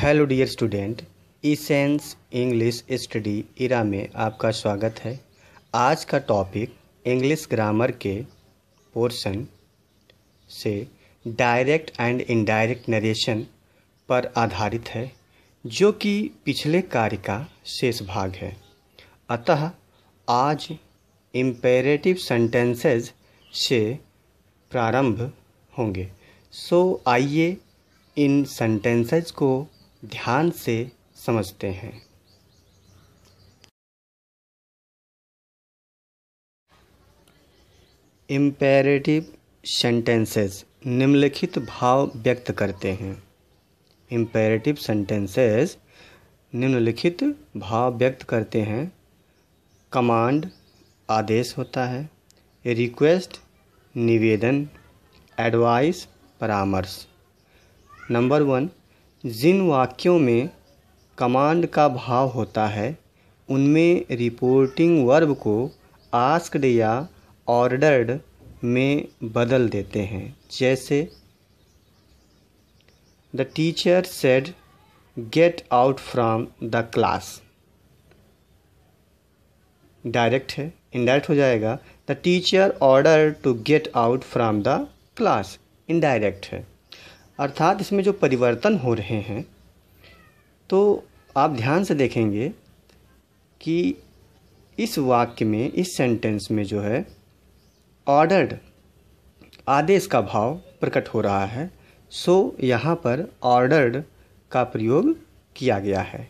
Hello dear student essence English study era में आपका स्वागत है आज का टॉपिक इंग्लिश ग्रामर के पोर्शन से डायरेक्ट एंड इनडायरेक्ट नरेशन पर आधारित है जो कि पिछले कार्य का शेष भाग है अतः आज इम्पेरेटिव सेंटेंसेज से प्रारंभ होंगे सो so, आइए इन सेंटेंसेज को ध्यान से समझते हैं इम्पेरेटिव सेंटेंसेस निम्नलिखित भाव व्यक्त करते हैं इम्पेरेटिव सेंटेंसेस निम्नलिखित भाव व्यक्त करते हैं कमांड आदेश होता है रिक्वेस्ट निवेदन एडवाइस परामर्श नंबर वन जिन वाक्यों में कमांड का भाव होता है उनमें रिपोर्टिंग वर्ब को आस्कड या ऑर्डर्ड में बदल देते हैं जैसे the teacher said get out from the class direct है इनडायरेक्ट हो जाएगा the teacher order to get out from the class indirect है अर्थात इसमें जो परिवर्तन हो रहे हैं तो आप ध्यान से देखेंगे कि इस वाक्य में इस सेंटेंस में जो है ऑर्डर्ड आदेश का भाव प्रकट हो रहा है सो यहाँ पर ऑर्डर्ड का प्रयोग किया गया है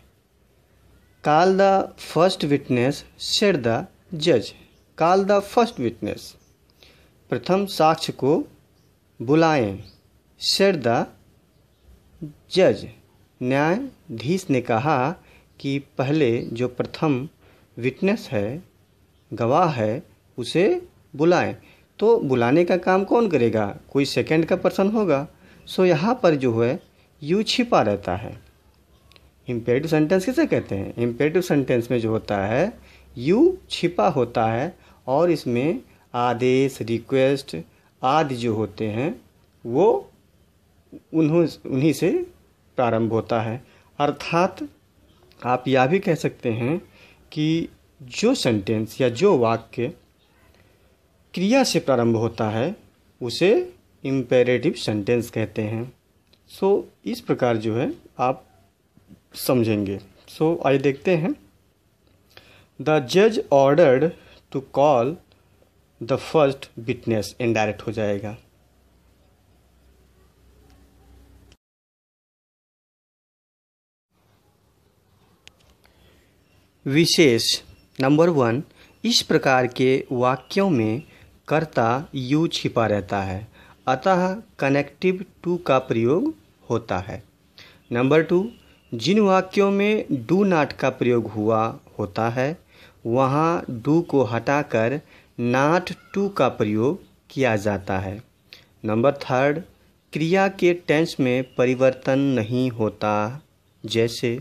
call the first witness said the जज काल द फर्स्ट विटनेस प्रथम साक्ष्य को बुलाएं सेड द जज न्यायाधीश ने कहा कि पहले जो प्रथम विटनेस है गवाह है उसे बुलाएं तो बुलाने का काम कौन करेगा कोई सेकंड का पर्सन होगा सो यहाँ पर जो है यू छिपा रहता है इम्पेटिव सेंटेंस किसे कहते हैं इम्पेटिव सेंटेंस में जो होता है यू छिपा होता है और इसमें आदेश रिक्वेस्ट आदि जो होते हैं वो उन्हों उन्हीं से प्रारंभ होता है अर्थात आप यह भी कह सकते हैं कि जो सेंटेंस या जो वाक्य क्रिया से प्रारंभ होता है उसे इम्पेरेटिव सेंटेंस कहते हैं सो so, इस प्रकार जो है आप समझेंगे सो so, आइए देखते हैं द जज ordered to call the first witness indirect हो जाएगा विशेष नंबर वन इस प्रकार के वाक्यों में कर्ता यू छिपा रहता है अतः कनेक्टिव टू का प्रयोग होता है नंबर टू जिन वाक्यों में डू नाट का प्रयोग हुआ होता है वहाँ डू को हटाकर नाट टू का प्रयोग किया जाता है नंबर थर्ड क्रिया के टेंस में परिवर्तन नहीं होता जैसे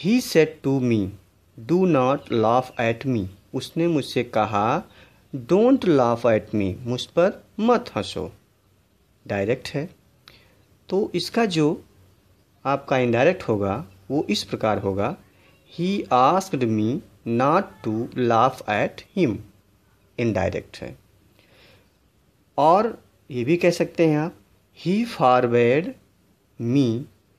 he said to me do not laugh at me उसने मुझसे कहा डोंट लाफ एट मी मुझ पर मत हंसो डायरेक्ट है तो इसका जो आपका इनडायरेक्ट होगा वो इस प्रकार होगा he asked me not to laugh at him indirect है और ये भी कह सकते हैं आप he forbade me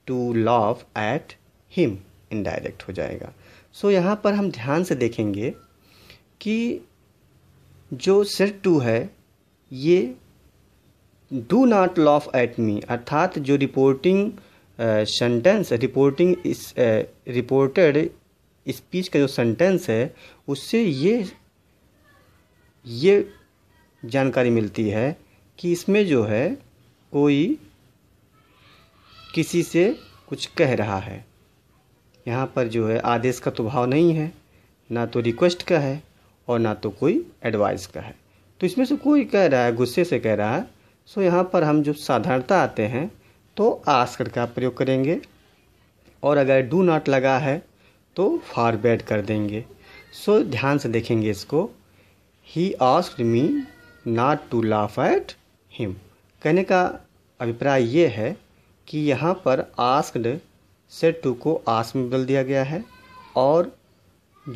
to laugh at him indirect हो जाएगा सो so, यहाँ पर हम ध्यान से देखेंगे कि जो सेट टू है ये do not laugh at me अर्थात जो रिपोर्टिंग सेंटेंस रिपोर्टिंग इस रिपोर्टेड स्पीच का जो सेंटेंस है उससे ये ये जानकारी मिलती है कि इसमें जो है कोई किसी से कुछ कह रहा है यहाँ पर जो है आदेश का तो भाव नहीं है ना तो रिक्वेस्ट का है और ना तो कोई एडवाइस का है तो इसमें से कोई कह रहा है गुस्से से कह रहा है सो यहाँ पर हम जो साधारणता आते हैं तो आस्कर का प्रयोग करेंगे और अगर डू नॉट लगा है तो फार बैड कर देंगे सो ध्यान से देखेंगे इसको he asked me not to laugh at him कहने का अभिप्राय ये है कि यहाँ पर आस्कड से टू को आस में बदल दिया गया है और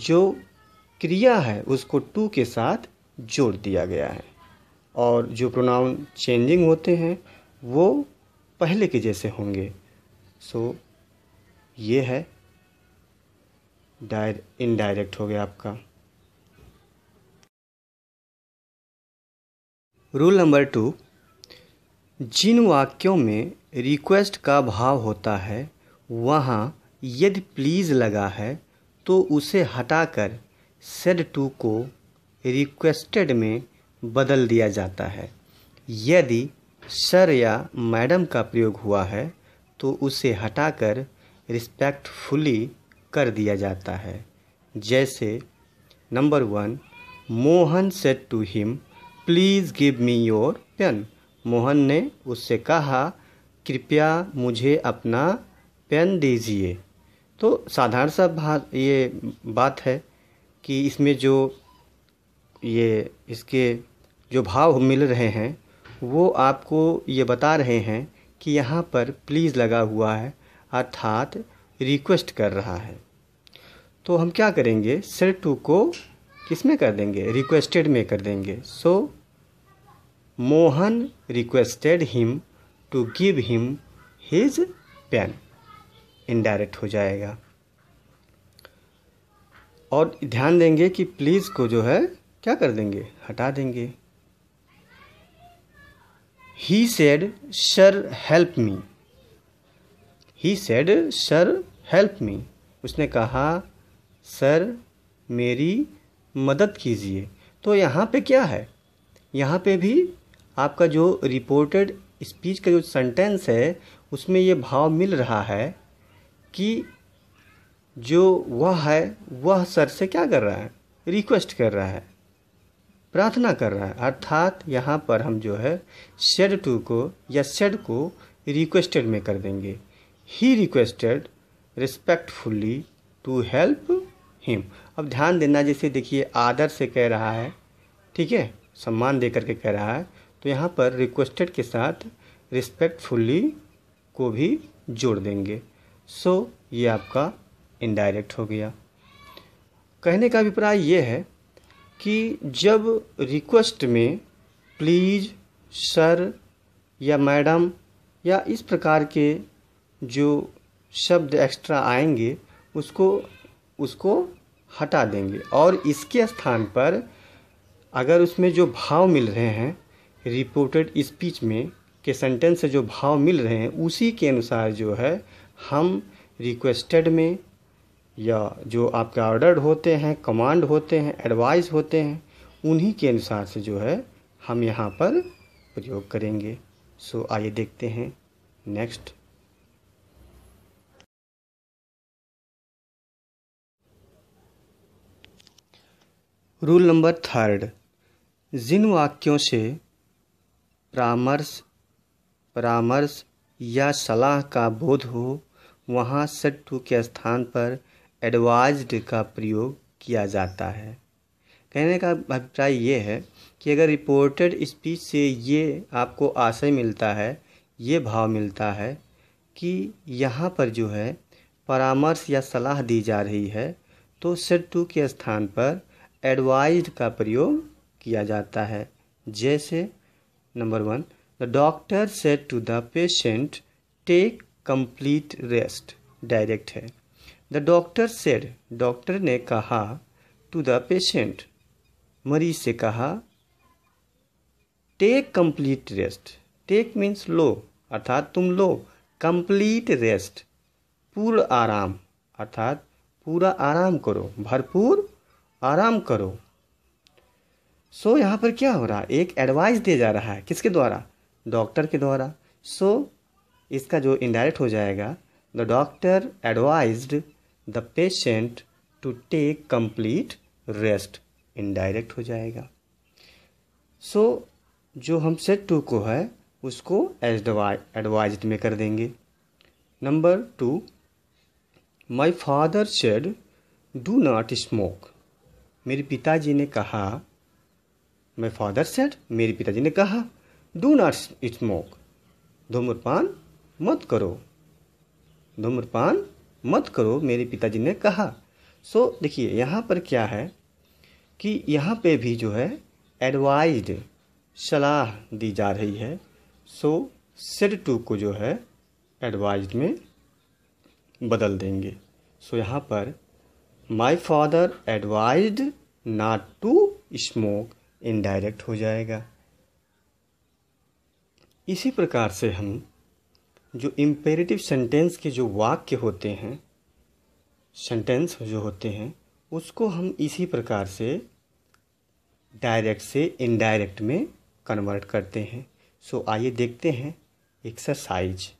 जो क्रिया है उसको टू के साथ जोड़ दिया गया है और जो प्रोनाउन चेंजिंग होते हैं वो पहले के जैसे होंगे सो so, ये है डायर इनडायरेक्ट हो गया आपका रूल नंबर टू जिन वाक्यों में रिक्वेस्ट का भाव होता है वहाँ यदि प्लीज़ लगा है तो उसे हटाकर सेड टू को रिक्वेस्टेड में बदल दिया जाता है यदि सर या मैडम का प्रयोग हुआ है तो उसे हटाकर रिस्पेक्टफुली कर दिया जाता है जैसे number one Mohan said to him please give me your pen Mohan ने उससे कहा कृपया मुझे अपना पेन दीजिए तो साधारण सा बात ये बात है कि इसमें जो ये इसके जो भाव मिल रहे हैं वो आपको ये बता रहे हैं कि यहाँ पर प्लीज़ लगा हुआ है अर्थात रिक्वेस्ट कर रहा है तो हम क्या करेंगे सेट टू को किस में कर देंगे रिक्वेस्टेड में कर देंगे so Mohan requested him to give him his pen indirect हो जाएगा और ध्यान देंगे कि प्लीज़ को जो है क्या कर देंगे हटा देंगे he said sir help me he said sir help me उसने कहा सर मेरी मदद कीजिए तो यहाँ पे क्या है यहाँ पे भी आपका जो रिपोर्टेड स्पीच का जो सेंटेंस है उसमें ये भाव मिल रहा है कि जो वह है वह सर से क्या कर रहा है रिक्वेस्ट कर रहा है प्रार्थना कर रहा है अर्थात यहाँ पर हम जो है सेड टू को या सेड को रिक्वेस्टेड में कर देंगे he requested respectfully to help him अब ध्यान देना जैसे देखिए आदर से कह रहा है ठीक है सम्मान दे करके कह रहा है तो यहाँ पर रिक्वेस्टेड के साथ रिस्पेक्टफुली को भी जोड़ देंगे सो ये आपका इनडायरेक्ट हो गया कहने का अभिप्राय ये है कि जब रिक्वेस्ट में प्लीज़ सर या मैडम या इस प्रकार के जो शब्द एक्स्ट्रा आएंगे उसको उसको हटा देंगे और इसके स्थान पर अगर उसमें जो भाव मिल रहे हैं रिपोर्टेड स्पीच में के सेंटेंस से जो भाव मिल रहे हैं उसी के अनुसार जो है हम रिक्वेस्टेड में या जो आपके ऑर्डर होते हैं कमांड होते हैं एडवाइस होते हैं उन्हीं के अनुसार से जो है हम यहाँ पर प्रयोग करेंगे सो आइए देखते हैं नेक्स्ट रूल नंबर थर्ड जिन वाक्यों से परामर्श परामर्श या सलाह का बोध हो वहाँ सट्टू के स्थान पर एडवाइज्ड का प्रयोग किया जाता है कहने का अभिप्राय ये है कि अगर रिपोर्टेड स्पीच से ये आपको आशय मिलता है ये भाव मिलता है कि यहाँ पर जो है परामर्श या सलाह दी जा रही है तो सेट टू के स्थान पर एडवाइज का प्रयोग किया जाता है जैसे number one the doctor said to the patient take complete rest direct है द डॉक्टर सेड डॉक्टर ने कहा टू द पेशेंट मरीज से कहा take complete rest take means लो अर्थात तुम लो कंप्लीट रेस्ट पूर्ण आराम अर्थात पूरा आराम करो भरपूर आराम करो सो so, यहाँ पर क्या हो रहा है एक एडवाइस दिया जा रहा है किसके द्वारा डॉक्टर के द्वारा सो so, इसका जो इनडायरेक्ट हो जाएगा the doctor advise the patient to take complete rest indirect हो जाएगा सो so, जो हम सेट टू को है उसको एज एडवाइज में कर देंगे number two my father said do not smoke मेरे पिताजी ने कहा माई फादर शेड मेरे पिताजी ने कहा डू नॉट स्मोक धूम्रपान मत करो धूम्रपान मत करो मेरे पिताजी ने कहा सो so, देखिए यहाँ पर क्या है कि यहाँ पे भी जो है एडवाइज सलाह दी जा रही है सो सेड टू को जो है एडवाइज में बदल देंगे सो so, यहाँ पर my father advise not to smoke indirect हो जाएगा इसी प्रकार से हम जो इम्पेरेटिव सेंटेंस के जो वाक्य होते हैं सेंटेंस जो होते हैं उसको हम इसी प्रकार से डायरेक्ट से इनडायरेक्ट में कन्वर्ट करते हैं सो आइए देखते हैं exercise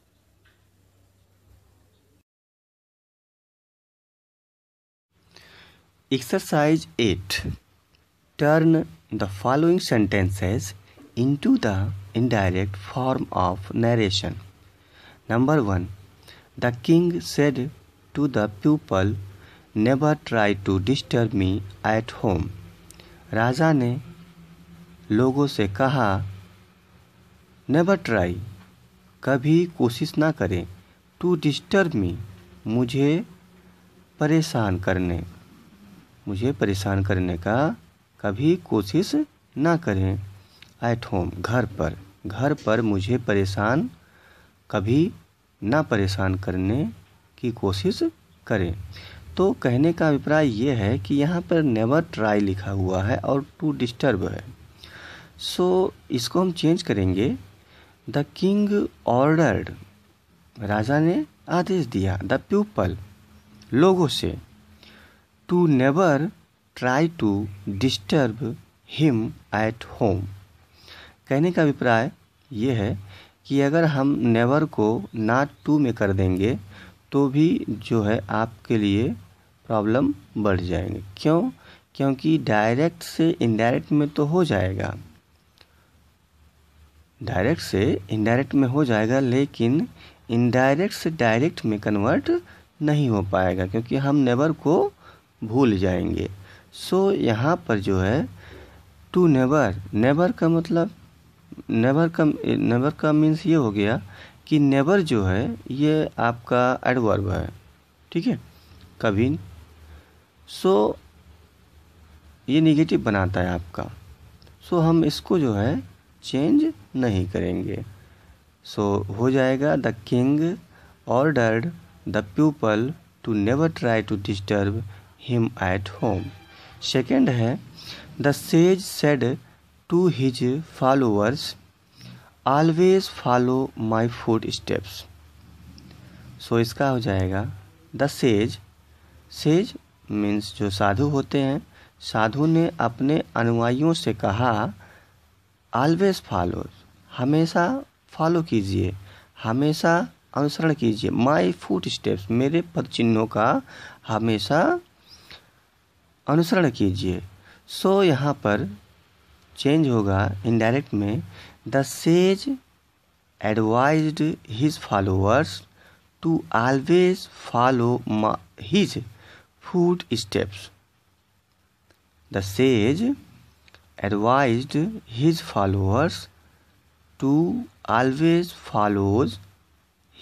exercise eight turn the following sentences into the indirect form of narration number one the king said to the people never try to disturb me at home राजा ने लोगों से कहा नेवर ट्राई कभी कोशिश ना करें टू डिस्टर्ब मी मुझे परेशान करने मुझे परेशान करने का कभी कोशिश ना करें एट होम घर पर घर पर मुझे परेशान कभी ना परेशान करने की कोशिश करें तो कहने का अभिप्राय ये है कि यहाँ पर नेवर ट्राई लिखा हुआ है और टू डिस्टर्ब है सो so, इसको हम चेंज करेंगे द किंग ऑर्डर्ड राजा ने आदेश दिया द पीपल लोगों से to never try to disturb him at home कहने का अभिप्राय ये है कि अगर हम नेवर को नाट टू में कर देंगे तो भी जो है आपके लिए प्रॉब्लम बढ़ जाएंगे क्यों क्योंकि डायरेक्ट से इनडायरेक्ट में तो हो जाएगा डायरेक्ट से इनडायरेक्ट में हो जाएगा लेकिन इनडायरेक्ट से डायरेक्ट में कन्वर्ट नहीं हो पाएगा क्योंकि हम नेबर को भूल जाएंगे सो so, यहाँ पर जो है टू नेबर नेबर का मतलब नेवर का नेवर का मीन्स ये हो गया कि नेवर जो है ये आपका एडवर्ब है ठीक है कभी सो so, ये निगेटिव बनाता है आपका सो so, हम इसको जो है चेंज नहीं करेंगे सो so, हो जाएगा the king ordered the people to never try to disturb him at home second है the sage said to his followers always follow my footsteps so इसका हो जाएगा द सेज सेज मीन्स जो साधु होते हैं साधु ने अपने अनुयायियों से कहा ऑलवेज फॉलो हमेशा फॉलो कीजिए हमेशा अनुसरण कीजिए माई फूट स्टेप्स मेरे पद चिन्हों का हमेशा अनुसरण कीजिए सो so, यहाँ पर चेंज होगा इनडायरेक्ट में the sage advise his followers to always follow his footsteps the sage advise his followers to always follows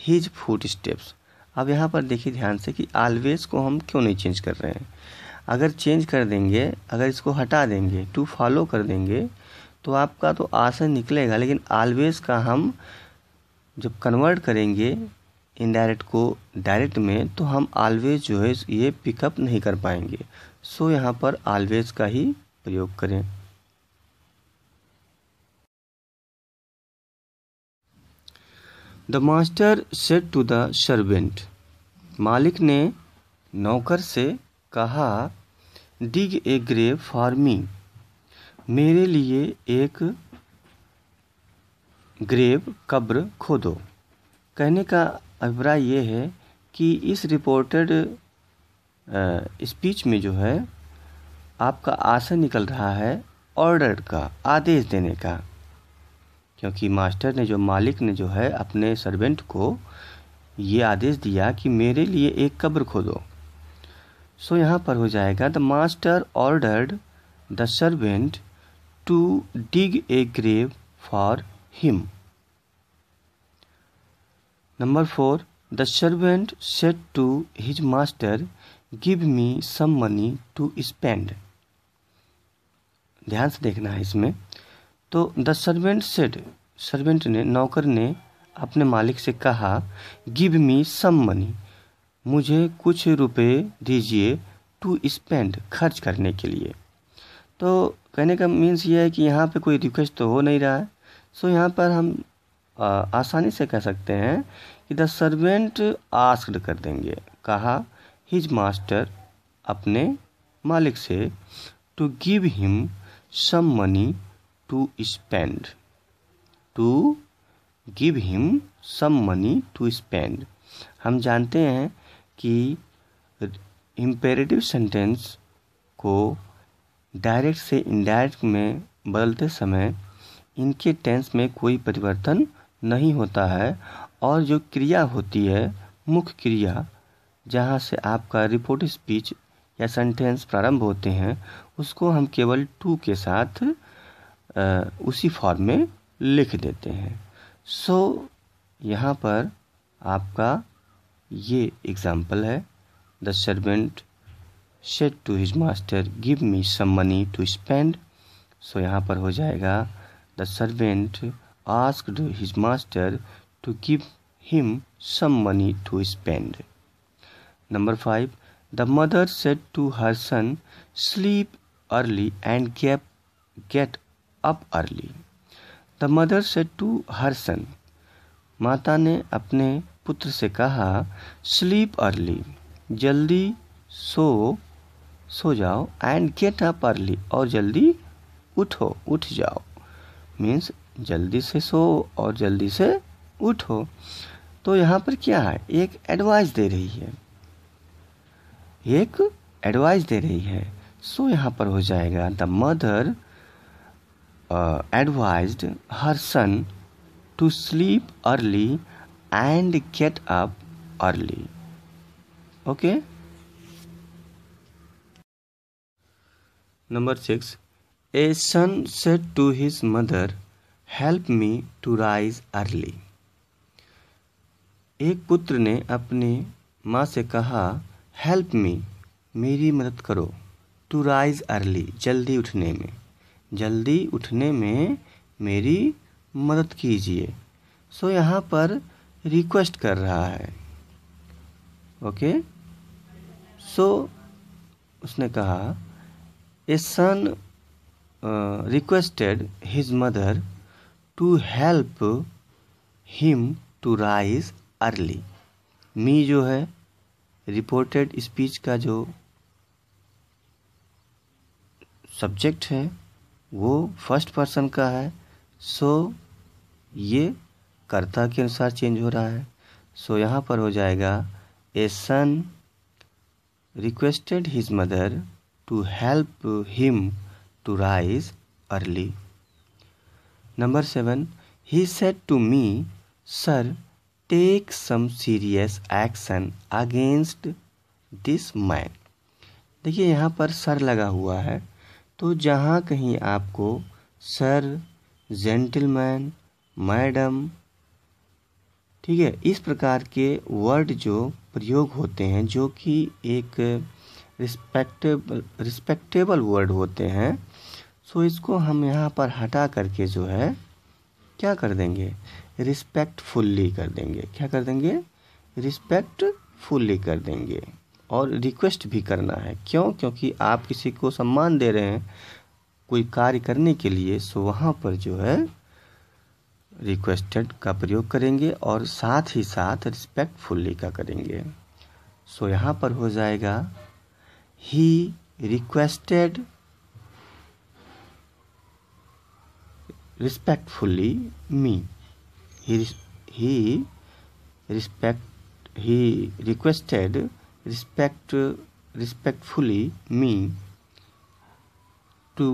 his footsteps अब यहाँ पर देखिए ध्यान से कि ऑलवेज को हम क्यों नहीं चेंज कर रहे हैं अगर चेंज कर देंगे अगर इसको हटा देंगे टू फॉलो कर देंगे तो आपका तो आसन निकलेगा लेकिन ऑलवेज का हम जब कन्वर्ट करेंगे इनडायरेक्ट को डायरेक्ट में तो हम ऑलवेज जो है ये पिकअप नहीं कर पाएंगे सो यहाँ पर ऑलवेज का ही प्रयोग करें the master said to the servant मालिक ने नौकर से कहा डिग ए ग्रेव फॉर मी मेरे लिए एक ग्रेव कब्र खोदो कहने का अभिप्राय ये है कि इस रिपोर्टेड स्पीच में जो है आपका आशा निकल रहा है ऑर्डर का आदेश देने का क्योंकि मास्टर ने जो मालिक ने जो है अपने सर्वेंट को ये आदेश दिया कि मेरे लिए एक कब्र खोदो सो यहाँ पर हो जाएगा the master ordered the servant to dig a grave for him number four the servant said to his master give me some money to spend ध्यान से देखना है इसमें तो द सर्वेंट सेट सर्वेंट ने नौकर ने अपने मालिक से कहा गिव मी सम मनी मुझे कुछ रुपए दीजिए टू स्पेंड खर्च करने के लिए तो कहने का मीन्स ये है कि यहाँ पे कोई रिक्वेस्ट तो हो नहीं रहा है सो यहाँ पर हम आ, आसानी से कह सकते हैं कि द सर्वेंट आस्क्ड कर देंगे कहा हिज मास्टर अपने मालिक से to give him some money to spend to give him some money to spend हम जानते हैं कि इम्पेरेटिव सेंटेंस को डायरेक्ट से इनडायरेक्ट में बदलते समय इनके टेंस में कोई परिवर्तन नहीं होता है और जो क्रिया होती है मुख्य क्रिया जहाँ से आपका रिपोर्ट स्पीच या सेंटेंस प्रारंभ होते हैं उसको हम केवल टू के साथ आ, उसी फॉर्म में लिख देते हैं सो so, यहाँ पर आपका ये एग्जाम्पल है the servant said to his master give me some money to spend so यहाँ पर हो जाएगा the servant asked his master to give him some money to spend number five the mother said to her son sleep early and gap get up early the mother said to her son माता ने अपने पुत्र से कहा sleep early जल्दी सो सो जाओ and gate up early और जल्दी उठो उठ जाओ मीन्स जल्दी से सो और जल्दी से उठो तो यहाँ पर क्या है एक एडवाइस दे रही है एक एडवाइस दे रही है सो so, यहाँ पर हो जाएगा the mother advise her son to sleep early and get up early. Okay? Number 6. A son said to his mother, Help me to rise early. एक पुत्र ने अपनी माँ से कहा हेल्प मी मेरी मदद करो टू राइज अर्ली जल्दी उठने में जल्दी उठने में मेरी मदद कीजिए सो so, यहाँ पर रिक्वेस्ट कर रहा है ओके सो उसने कहा a son requested his mother to help him to rise early मी जो है रिपोर्टेड स्पीच का जो सब्जेक्ट है वो फर्स्ट पर्सन का है सो so, ये कर्ता के अनुसार चेंज हो रहा है सो so, यहाँ पर हो जाएगा a son requested his mother to help him to rise early number seven he said to me sir take some serious action against this man देखिए यहाँ पर सर लगा हुआ है तो जहाँ कहीं आपको सर जेंटलमैन मैडम ठीक है इस प्रकार के वर्ड जो प्रयोग होते हैं जो कि एक रिस्पेक्टेबल रिस्पेक्टेबल वर्ड होते हैं सो इसको हम यहाँ पर हटा करके जो है क्या कर देंगे रिस्पेक्टफुल्ली कर देंगे क्या कर देंगे रिस्पेक्टफुल्ली कर देंगे और रिक्वेस्ट भी करना है क्यों क्योंकि आप किसी को सम्मान दे रहे हैं कोई कार्य करने के लिए सो वहाँ पर जो है रिक्वेस्टेड का प्रयोग करेंगे और साथ ही साथ रिस्पेक्टफुल्ली का करेंगे सो so, यहाँ पर हो जाएगा he requested respectfully me he respect he requested respect respectfully me to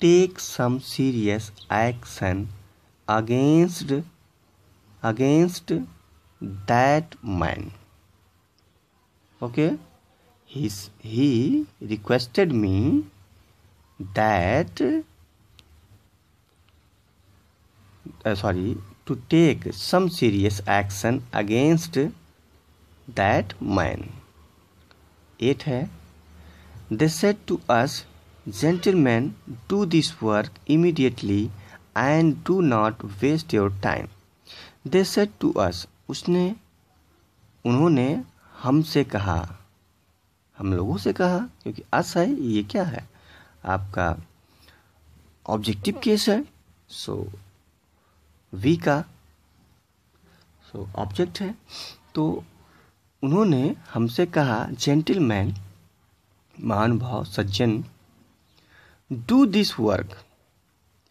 take some serious action against against that man okay He's, he requested me that uh, sorry to take some serious action against that man it hai they said to us gentlemen do this work immediately and do not waste your time they said to us उसने उन्होंने हमसे कहा हम लोगों से कहा क्योंकि अस है ये क्या है आपका ऑब्जेक्टिव केस है सो वी का सो ऑब्जेक्ट है तो उन्होंने हमसे कहा जेंटलमैन महानुभाव सज्जन डू दिस वर्क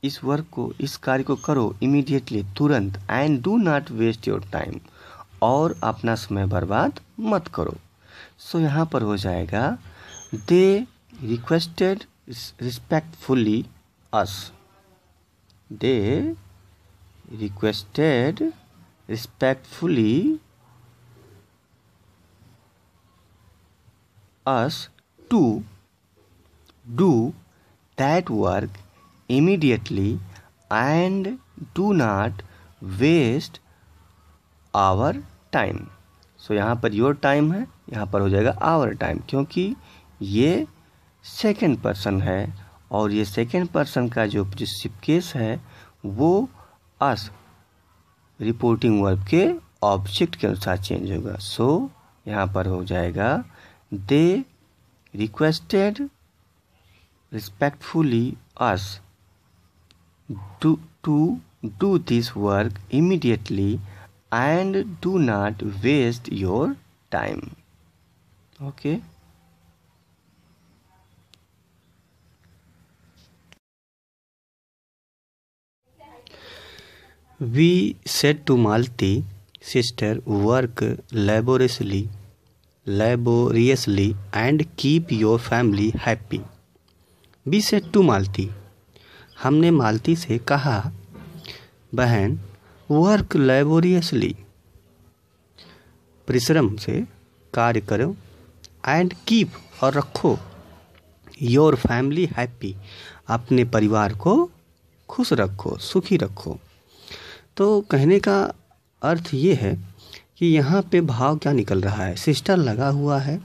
इस वर्क को इस कार्य को करो इमीडिएटली तुरंत and do not waste your time और अपना समय बर्बाद मत करो सो so, यहाँ पर हो जाएगा they requested respectfully us they requested respectfully us to do that work immediately and do not waste our time so यहाँ पर योर टाइम है यहाँ पर हो जाएगा आवर टाइम क्योंकि ये सेकेंड पर्सन है और ये सेकेंड पर्सन का जो प्रिंसिप केस है वो अस रिपोर्टिंग वर्ब के ऑब्जेक्ट के अनुसार चेंज होगा सो so, यहाँ पर हो जाएगा they requested respectfully us do, to do this work immediately and do not waste your time. Okay. We said to Malti, sister, work laboriously, laboriously and keep your family happy. We said to Malti, हमने मालती से कहा बहन work laboriously परिश्रम से कार्य करो and keep और रखो योर फैमिली हैप्पी अपने परिवार को खुश रखो सुखी रखो तो कहने का अर्थ ये है कि यहाँ पे भाव क्या निकल रहा है सिस्टर लगा हुआ है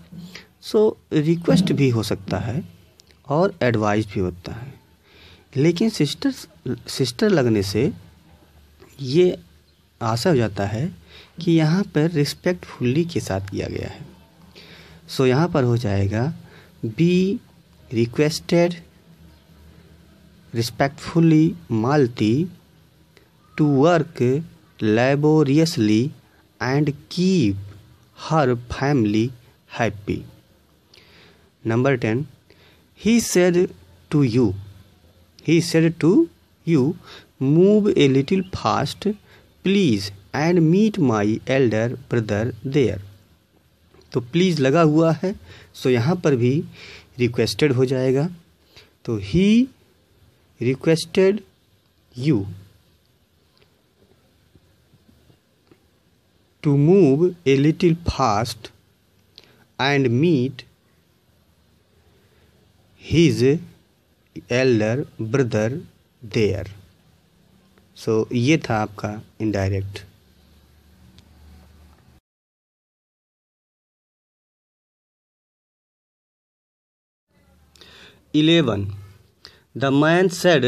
सो रिक्वेस्ट भी हो सकता है और एडवाइस भी होता है लेकिन सिस्टर सिस्टर लगने से ये आशा हो जाता है कि यहाँ पर रिस्पेक्टफुल्ली के साथ किया गया है सो so, यहाँ पर हो जाएगा be requested respectfully Malti to work laboriously and keep her family happy number ten he said to you he said to you, Move a little fast, please, and meet my elder brother there. तो please लगा हुआ है सो so यहाँ पर भी requested हो जाएगा तो he requested you to move a little fast and meet his elder brother there so ये था आपका indirect eleven the man said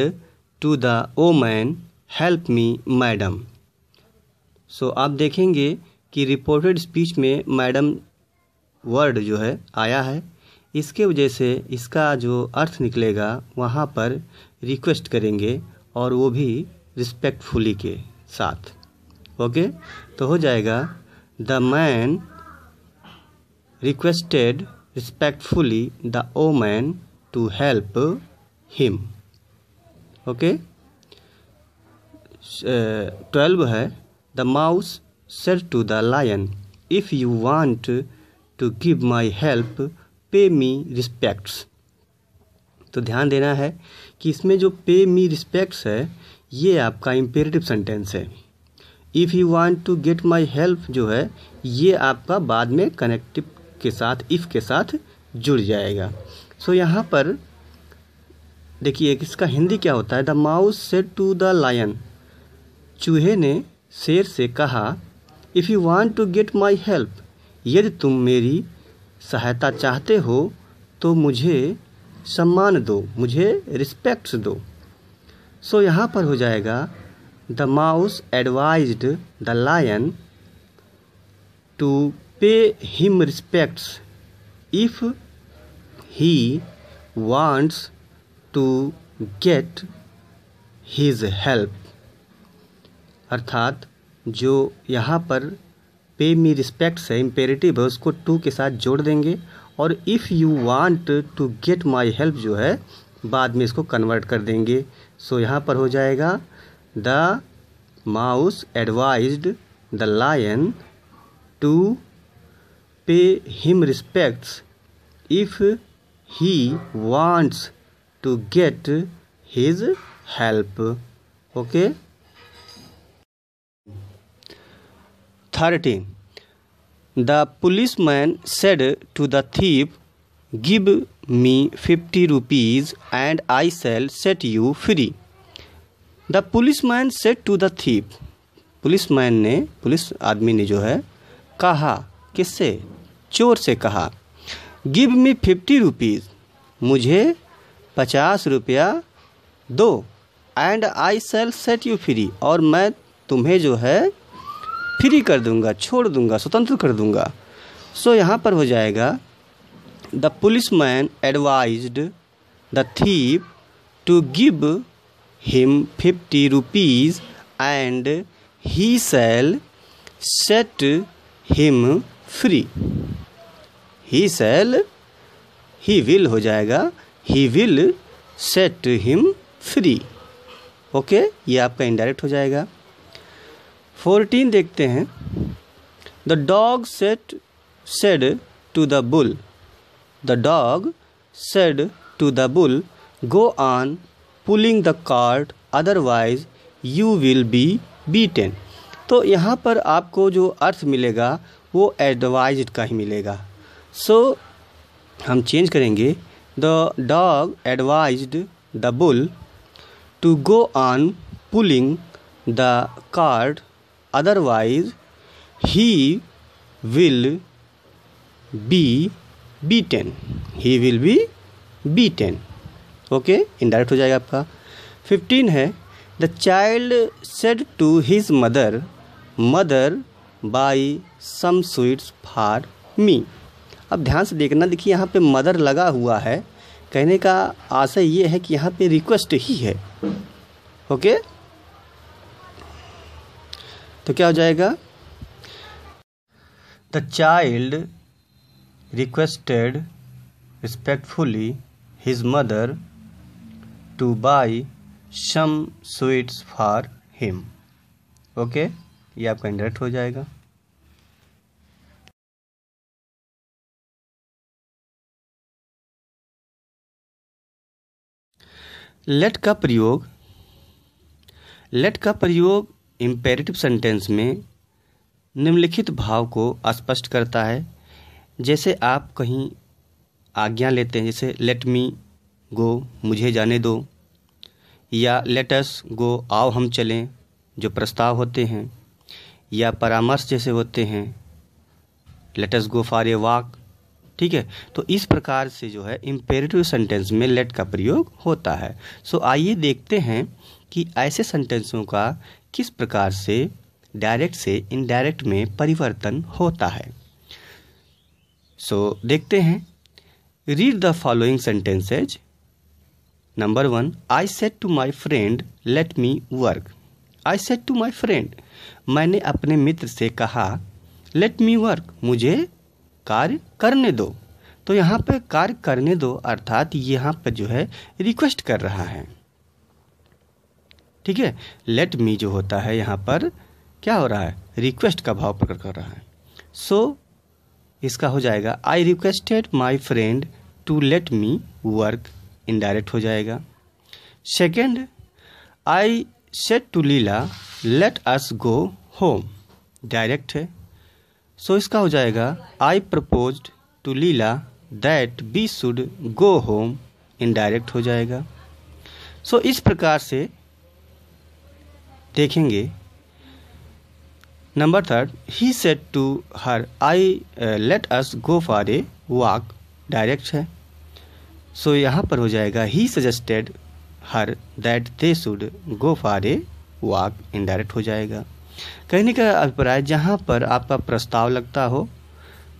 to the woman help me madam so आप देखेंगे कि रिपोर्टेड स्पीच में मैडम वर्ड जो है आया है इसके वजह से इसका जो अर्थ निकलेगा वहाँ पर रिक्वेस्ट करेंगे और वो भी रिस्पेक्टफुली के साथ ओके तो हो जाएगा the man requested respectfully the woman to help him okay twelve है the mouse said to the lion if you want to give my help pay me respects तो ध्यान देना है कि इसमें जो पे मी रिस्पेक्ट्स है ये आपका इम्पेरेटिव सेंटेंस है if you want to get my help जो है ये आपका बाद में कनेक्टिव के साथ इफ़ के साथ जुड़ जाएगा सो so, यहाँ पर देखिए इसका हिंदी क्या होता है the mouse said to the lion चूहे ने शेर से कहा if you want to get my help यदि तुम मेरी सहायता चाहते हो तो मुझे सम्मान दो मुझे रिस्पेक्ट्स दो सो so, यहाँ पर हो जाएगा the mouse advised the lion to pay him respects if he wants to get his help अर्थात जो यहाँ पर पे मी रिस्पेक्ट्स है इम्पेरेटिव है उसको टू के साथ जोड़ देंगे और if you want to get my help जो है बाद में इसको कन्वर्ट कर देंगे सो so, यहाँ पर हो जाएगा the mouse advised the lion to pay him respects if he wants to get his help okay authority. The policeman said to the thief, give me fifty rupees and I shall set you free the policeman said to the thief man ने police आदमी ने जो है कहा किससे चोर से कहा गिव मी फिफ्टी रुपीज़ मुझे पचास रुपया दो and I shall set you free और मैं तुम्हें जो है फ्री कर दूंगा छोड़ दूंगा स्वतंत्र कर दूंगा सो so, यहाँ पर हो जाएगा the policeman advise the thief to give him fifty rupees and he shall set him free he shall he will हो जाएगा he will set him free okay ये आपका इनडायरेक्ट हो जाएगा फोर्टीन देखते हैं the dog said said to the bull the dog said to the bull go on pulling the cart otherwise you will be beaten तो यहाँ पर आपको जो अर्थ मिलेगा वो एडवाइज का ही मिलेगा सो so, हम चेंज करेंगे the dog advise the bull to go on pulling the cart will be beaten he will be beaten okay indirect हो जाएगा आपका फिफ्टीन है the child said to his mother mother buy some sweets for me अब ध्यान से देखना देखिए यहाँ पे मदर लगा हुआ है कहने का आशय ये है कि यहाँ पे रिक्वेस्ट ही है ओके okay? तो क्या हो जाएगा the child requested respectfully his mother to buy some sweets for him okay ये आपका इंडरेक्ट हो जाएगा लेट का प्रयोग लेट का प्रयोग इम्पेरेटिव सेंटेंस में निम्नलिखित भाव को स्पष्ट करता है जैसे आप कहीं आज्ञा लेते हैं जैसे लेट मी गो मुझे जाने दो या लेटस गो आओ हम चलें जो प्रस्ताव होते हैं या परामर्श जैसे होते हैं लेटस गो फॉर ए वाक ठीक है तो इस प्रकार से जो है इम्पेरेटिव सेंटेंस में लेट का प्रयोग होता है सो आइए देखते हैं कि ऐसे सेंटेंसों का किस प्रकार से डायरेक्ट से इनडायरेक्ट में परिवर्तन होता है सो so, देखते हैं read the following sentences number one I said to my friend let me work I said to my friend मैंने अपने मित्र से कहा लेट मी वर्क मुझे कार्य करने दो तो यहाँ पर कार्य करने दो अर्थात यहाँ पर जो है रिक्वेस्ट कर रहा है ठीक है लेट मी जो होता है यहाँ पर क्या हो रहा है रिक्वेस्ट का भाव प्रकट कर रहा है सो so, इसका हो जाएगा I requested my friend to let me work indirect हो जाएगा second I said to Leela let us go home direct है सो so, इसका हो जाएगा I propose to Leela that be should go home indirect हो जाएगा सो so, इस प्रकार से देखेंगे number third he said to her I let us go for a walk direct है सो so, यहाँ पर हो जाएगा ही suggested her that they should go for a walk indirect हो जाएगा कहने का अभिप्राय जहाँ पर आपका प्रस्ताव लगता हो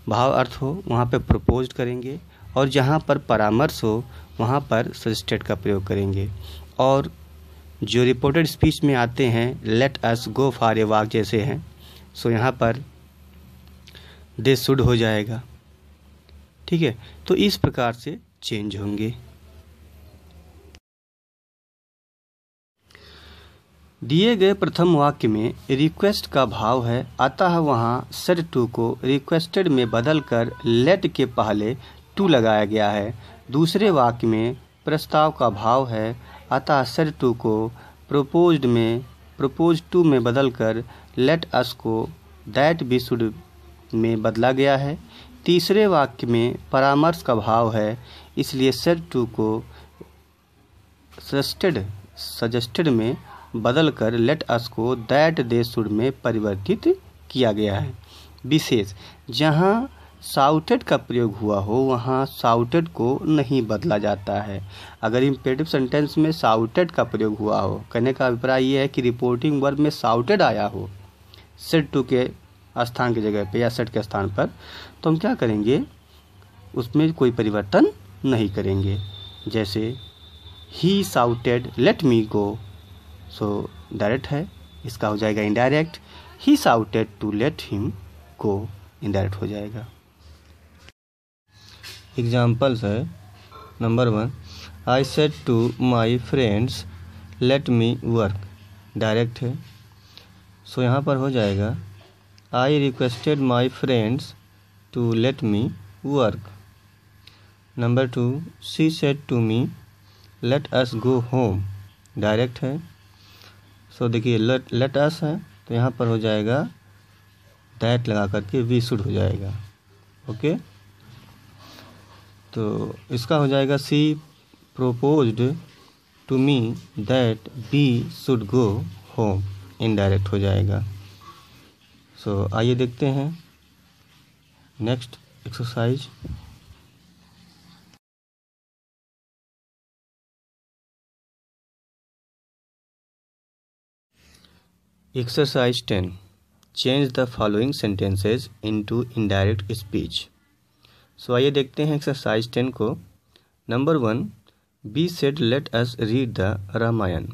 भाव अर्थ हो वहाँ पर प्रपोज करेंगे और जहाँ पर परामर्श हो वहाँ पर सजेस्टेड का प्रयोग करेंगे और जो रिपोर्टेड स्पीच में आते हैं लेट अस गो फॉर ए वाक जैसे हैं सो यहाँ पर दे सुड हो जाएगा ठीक है तो इस प्रकार से चेंज होंगे दिए गए प्रथम वाक्य में रिक्वेस्ट का भाव है अतः वहाँ सेट टू को रिक्वेस्टेड में बदलकर लेट के पहले टू लगाया गया है दूसरे वाक्य में प्रस्ताव का भाव है अतः आश्चर्य टू को प्रपोज्ड में प्रपोज टू में बदलकर लेट अस को दैट बी शुड में बदला गया है तीसरे वाक्य में परामर्श का भाव है इसलिए सेट टू को सजेस्टेड सजेस्टेड में बदल कर लेट अस को दैट दे शुड में परिवर्तित किया गया है विशेष जहाँ साउटेड का प्रयोग हुआ हो वहाँ साउटेड को नहीं बदला जाता है अगर इम्पेटिव सेंटेंस में साउटेड का प्रयोग हुआ हो कहने का अभिप्राय यह है कि रिपोर्टिंग वर्ब में साउटेड आया हो सेट टू के स्थान की जगह पे या सेट के स्थान पर तो हम क्या करेंगे उसमें कोई परिवर्तन नहीं करेंगे जैसे he shouted let me go so direct है इसका हो जाएगा indirect he shouted to let him go indirect हो जाएगा एग्जाम्पल्स है number one I said to my friends let me work direct है सो so, यहाँ पर हो जाएगा I requested my friends to let me work number two she said to me let us go home direct है सो so, देखिए let let us है तो यहाँ पर हो जाएगा दैट लगा करके वी शुड हो जाएगा ओके okay? तो इसका हो जाएगा she proposed to me that be should go home indirect हो जाएगा सो so, आइए देखते हैं next exercise exercise ten change the following sentences into indirect speech so आइए देखते हैं एक्सरसाइज टेन को number one we said let us read the Ramayana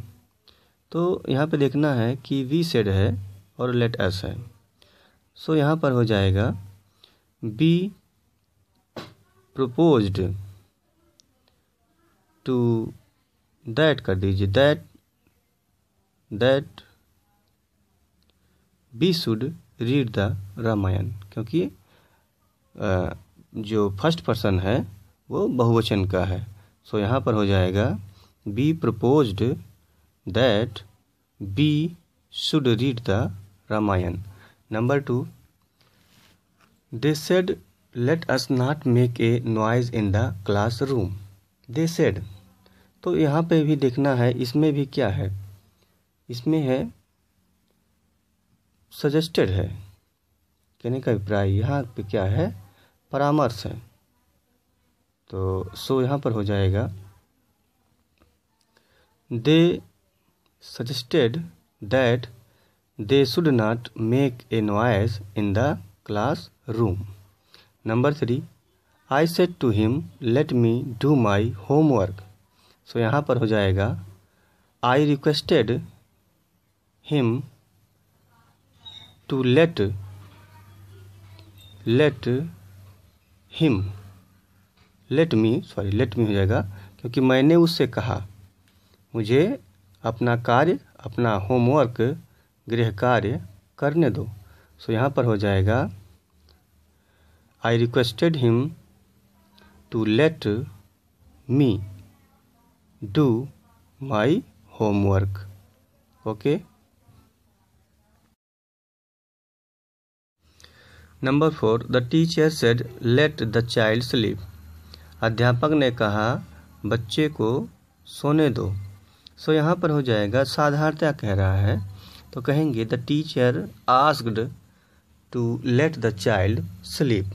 तो यहाँ पे देखना है कि वी सेड है और लेट अस है सो so, यहाँ पर हो जाएगा बी प्रपोज्ड टू दैट कर दीजिए that that be should read the Ramayana क्योंकि आ, जो फर्स्ट पर्सन है वो बहुवचन का है सो so, यहाँ पर हो जाएगा be proposed that be should read the Ramayana number two they said let us not make a noise in the classroom they said तो यहाँ पे भी देखना है इसमें भी क्या है इसमें है सजेस्टेड है कहने का अभिप्राय यहाँ पे क्या है परामर्श है तो सो यहाँ पर हो जाएगा they suggested that they should not make a noise in the classroom number three I said to him let me do my homework so यहाँ पर हो जाएगा I requested him to let let him let me sorry let me हो जाएगा क्योंकि मैंने उससे कहा मुझे अपना कार्य अपना होमवर्क गृह कार्य करने दो सो यहाँ पर हो जाएगा I requested him to let me do my homework okay number four the teacher said let the child sleep अध्यापक ने कहा बच्चे को सोने दो सो so, यहाँ पर हो जाएगा साधारणतया कह रहा है तो कहेंगे the teacher asked to let the child sleep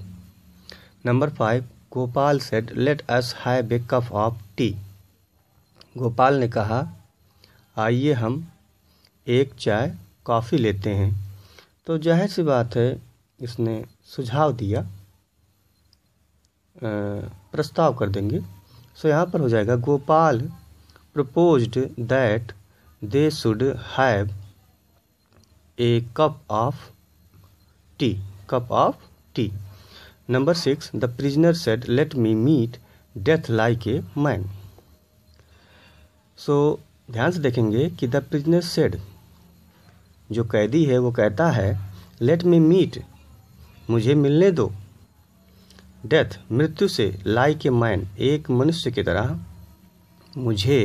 number five Gopal said let us have a cup of tea Gopal ने कहा आइए हम एक चाय कॉफ़ी लेते हैं तो जाहिर सी बात है इसने सुझाव दिया प्रस्ताव कर देंगे सो यहाँ पर हो जाएगा Gopal proposed that they should have a cup of tea cup of tea number six the prisoner said let me meet death like a man so ध्यान से देखेंगे कि द प्रिजनर सेड जो कैदी है वो कहता है लेट मी मीट मुझे मिलने दो डेथ मृत्यु से लाई के मैन एक मनुष्य की तरह मुझे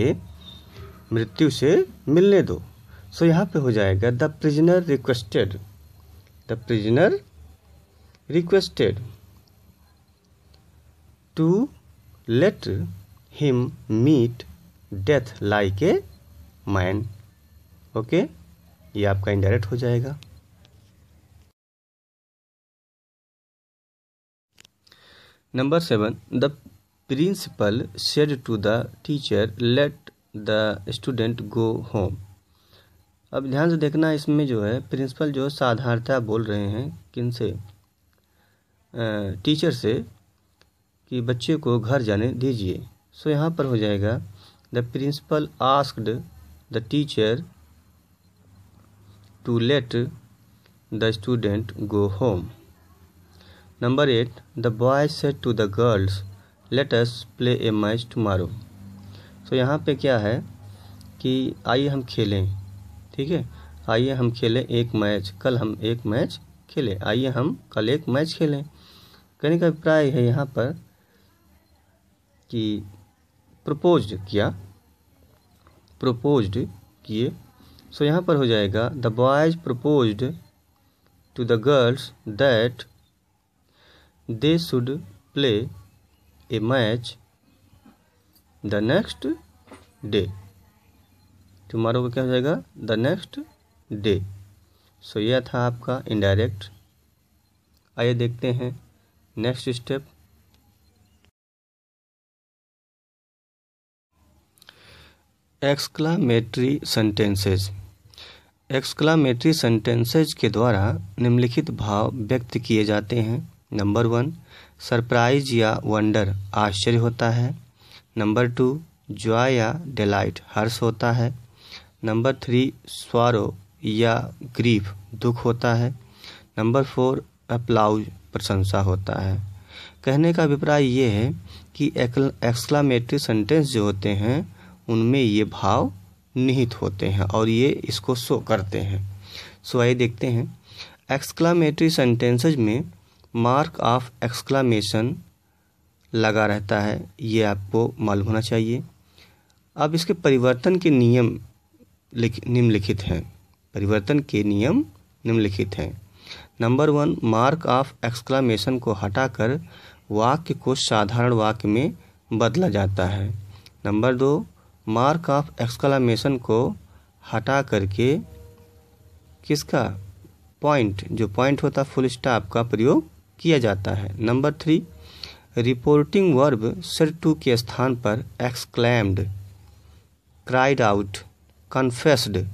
मृत्यु से मिलने दो सो so, यहाँ पे हो जाएगा the prisoner requested the prisoner requested to let him meet death like a man okay ये आपका इनडायरेक्ट हो जाएगा number seven the principal said to the teacher let the student go home अब ध्यान से देखना इसमें जो है प्रिंसिपल जो साधारणता बोल रहे हैं किन से टीचर से कि बच्चे को घर जाने दीजिए सो यहाँ पर हो जाएगा the principal asked the teacher to let the student go home Number 8. The boy said to the girls, Let us play a match tomorrow. so, यहाँ पे क्या है कि आइए हम खेलें ठीक है आइए हम खेलें एक मैच कल हम एक मैच खेलें आइए हम कल एक मैच खेलें कहने का अभिप्राय है यहाँ पर कि प्रपोज किया प्रपोज्ड किए सो यहाँ पर हो जाएगा the boys proposed to the girls that they should play a match the next day tomorrow का क्या हो जाएगा द नेक्स्ट डे सो यह था आपका इनडायरेक्ट आइए देखते हैं next step exclamatory sentences exclamatory sentences के द्वारा निम्नलिखित भाव व्यक्त किए जाते हैं नंबर वन सरप्राइज या वंडर आश्चर्य होता है नंबर टू जॉय या डिलाइट हर्ष होता है नंबर थ्री स्वारो या ग्रीफ दुख होता है नंबर फोर अप्लाउज प्रशंसा होता है कहने का अभिप्राय ये है कि एक्सक्लामेटरी सेंटेंस जो होते हैं उनमें ये भाव निहित होते हैं और ये इसको शो करते हैं सो आइए देखते हैं एक्सक्लामेटरी सेंटेंसेज में मार्क ऑफ एक्सक्लामेशन लगा रहता है ये आपको मालूम होना चाहिए अब इसके परिवर्तन के नियम निम्नलिखित हैं परिवर्तन के नियम निम्नलिखित हैं number one mark of exclamation को हटाकर वाक्य को साधारण वाक्य में बदला जाता है नंबर दो मार्क ऑफ एक्सक्लामेशन को हटा करके किसका पॉइंट जो पॉइंट होता है फुल स्टॉप का प्रयोग किया जाता है number three reporting verb sir to के स्थान पर एक्सक्लैम्ड क्राइड आउट कन्फेस्ड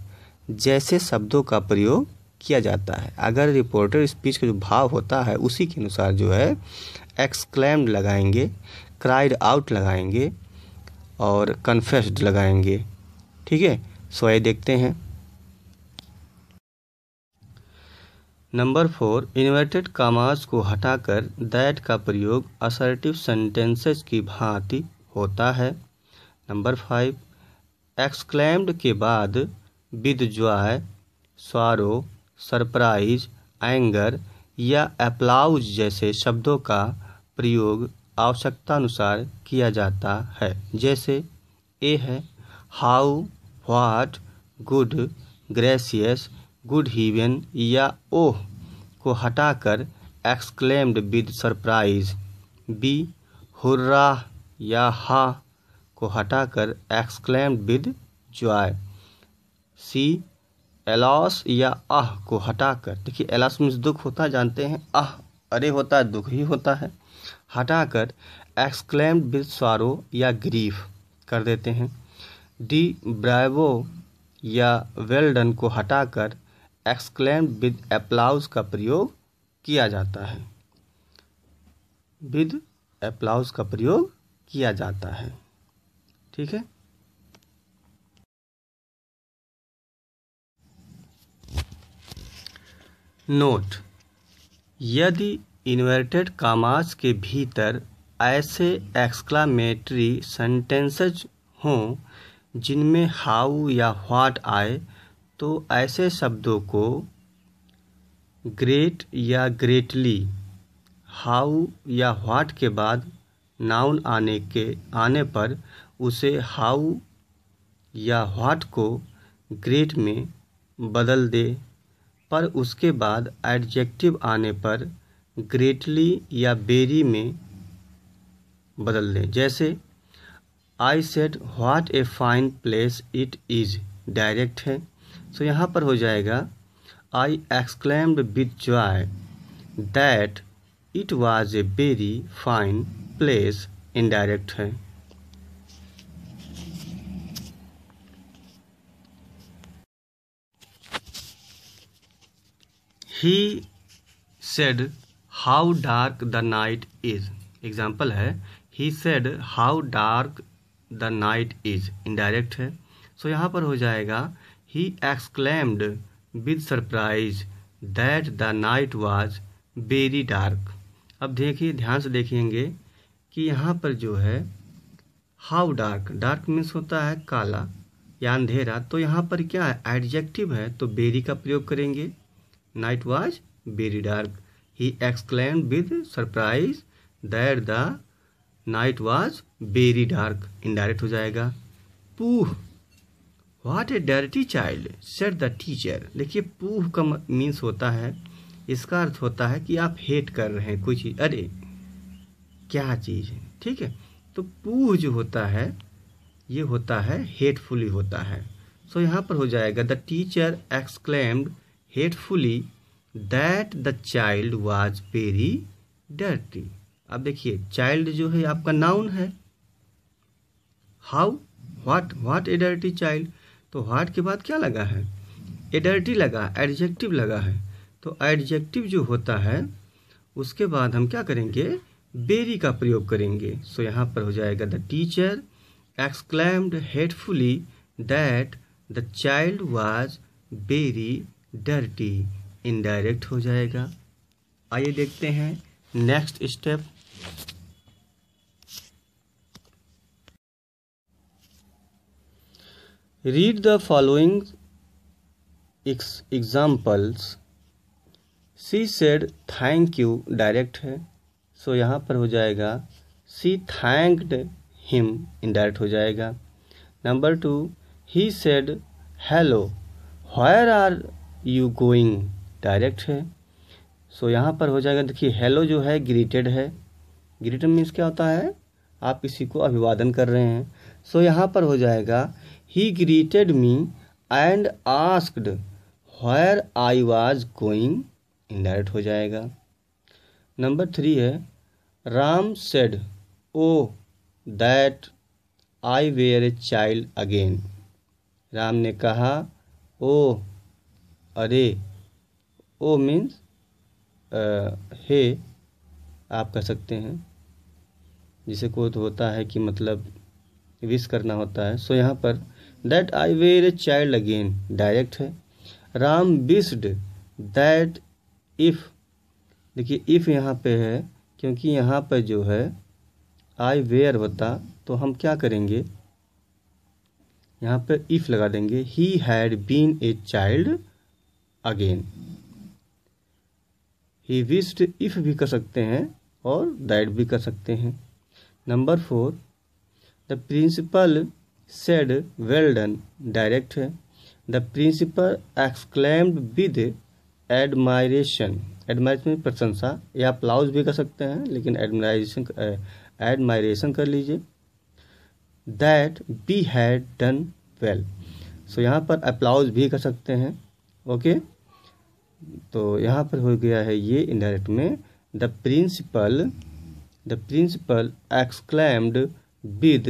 जैसे शब्दों का प्रयोग किया जाता है अगर रिपोर्टर स्पीच का जो भाव होता है उसी के अनुसार जो है एक्सक्लैम्ड लगाएंगे क्राइड आउट लगाएंगे और कन्फेस्ड लगाएंगे ठीक है सो ये देखते हैं नंबर फोर इन्वर्टेड कामास को हटाकर दैट का प्रयोग असर्टिव सेंटेंसेस की भांति होता है नंबर फाइव एक्सक्लैम्ड के बाद with joy sorrow surprise anger या अप्लाउज जैसे शब्दों का प्रयोग आवश्यकतानुसार किया जाता है जैसे ए है how what good gracious good heaven या ओह को हटाकर exclaimed with surprise B hurrah या हा को हटाकर exclaimed with joy C alas या आह को हटाकर देखिए एलॉस मीन्स दुख होता जानते हैं आह अरे होता है दुख ही होता है हटाकर एक्सक्लेम्ड विद सारो या ग्रीफ कर देते हैं डी ब्राइवो या वेल्डन को हटाकर एक्सक्लेम विद एप्लाउज का प्रयोग किया जाता है विद एप्लाउज का प्रयोग किया जाता है ठीक है नोट यदि इन्वर्टेड कामास के भीतर ऐसे एक्सक्लामेटरी सेंटेंसेज हों जिनमें हाउ या व्हाट आए तो ऐसे शब्दों को ग्रेट या ग्रेटली हाउ या व्हाट के बाद नाउन आने के आने पर उसे हाउ या व्हाट को ग्रेट में बदल दे पर उसके बाद एडजेक्टिव आने पर ग्रेटली या बेरी में बदल दें जैसे I said what a fine place it is direct है सो यहाँ पर हो जाएगा I exclaimed with joy that it was a very fine place indirect है he said how dark the night is example है he said how dark the night is indirect है सो so, यहाँ पर हो जाएगा he exclaimed with surprise that the night was very dark. अब देखिए ध्यान से देखेंगे कि यहाँ पर जो है हाउ डार्क डार्क मीन्स होता है काला या अंधेरा तो यहाँ पर क्या है एडजेक्टिव है तो बेरी का प्रयोग करेंगे night was very dark he exclaim with surprise that the night was very dark indirect हो जाएगा pooh what a dirty child said the teacher देखिए पूह का मीन्स होता है इसका अर्थ होता है कि आप हेट कर रहे हैं कोई चीज़ अरे क्या चीज़ है ठीक है तो पूह जो होता है ये होता है हेटफुली होता है सो so, यहाँ पर हो जाएगा the teacher exclaimed hatefully that the child was very dirty अब देखिए चाइल्ड जो है आपका नाउन है how what what a dirty child तो हार्ड के बाद क्या लगा है एडर्टी लगा एडजेक्टिव लगा है तो एडजेक्टिव जो होता है उसके बाद हम क्या करेंगे बेरी का प्रयोग करेंगे सो so, यहाँ पर हो जाएगा the teacher exclaimed hatefully that the child was very dirty indirect हो जाएगा आइए देखते हैं next step read the following examples she said thank you direct है सो so यहाँ पर हो जाएगा सी थैंक्ड हिम इनडायरेक्ट हो जाएगा number two he said hello where are you going direct है सो so यहाँ पर हो जाएगा देखिए हेलो जो है ग्रीटेड है ग्रीटेड मीन्स क्या होता है आप किसी को अभिवादन कर रहे हैं सो so, यहाँ पर हो जाएगा he greeted me and asked where I was going indirect हो जाएगा नंबर थ्री है Ram said oh that I were a child again Ram ने कहा ओ oh, अरे ओ मीन्स हे आप कह सकते हैं जिसे को तो होता है कि मतलब विश करना होता है सो यहाँ पर that I were a child again direct है राम विस्ड दैट इफ़ देखिए इफ़ यहाँ पे है क्योंकि यहाँ पर जो है आई वेयर होता तो हम क्या करेंगे यहाँ पर इफ़ लगा देंगे he had been a child again he wished if भी कर सकते हैं और दैट भी कर सकते हैं number four the principal said well done direct है the principal exclaimed with admiration admiration प्रशंसा या अप्लाउज भी कर सकते हैं लेकिन एडमराइजेशन एडमायरेशन कर लीजिए that be had done well so यहाँ पर अप्लाउज भी कर सकते हैं ओके तो यहाँ पर हो गया है ये इनडायरेक्ट में the principal the principal exclaimed with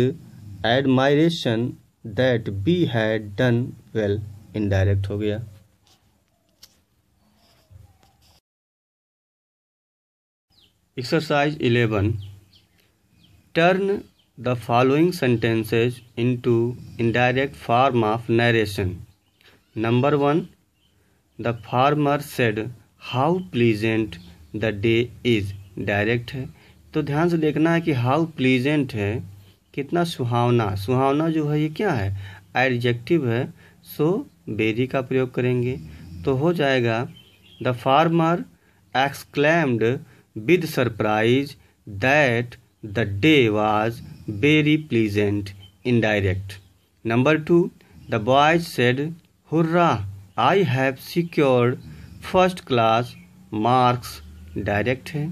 admiration that we had done well indirect हो गया exercise eleven turn the following sentences into indirect form of narration number one the farmer said how pleasant the day is direct है तो ध्यान से देखना है कि how pleasant है कितना सुहावना सुहावना जो है ये क्या है एडजेक्टिव है सो बेरी का प्रयोग करेंगे तो हो जाएगा the farmer exclaimed with surprise that the day was very pleasant indirect number two the boys said hurrah I have secured first class marks direct है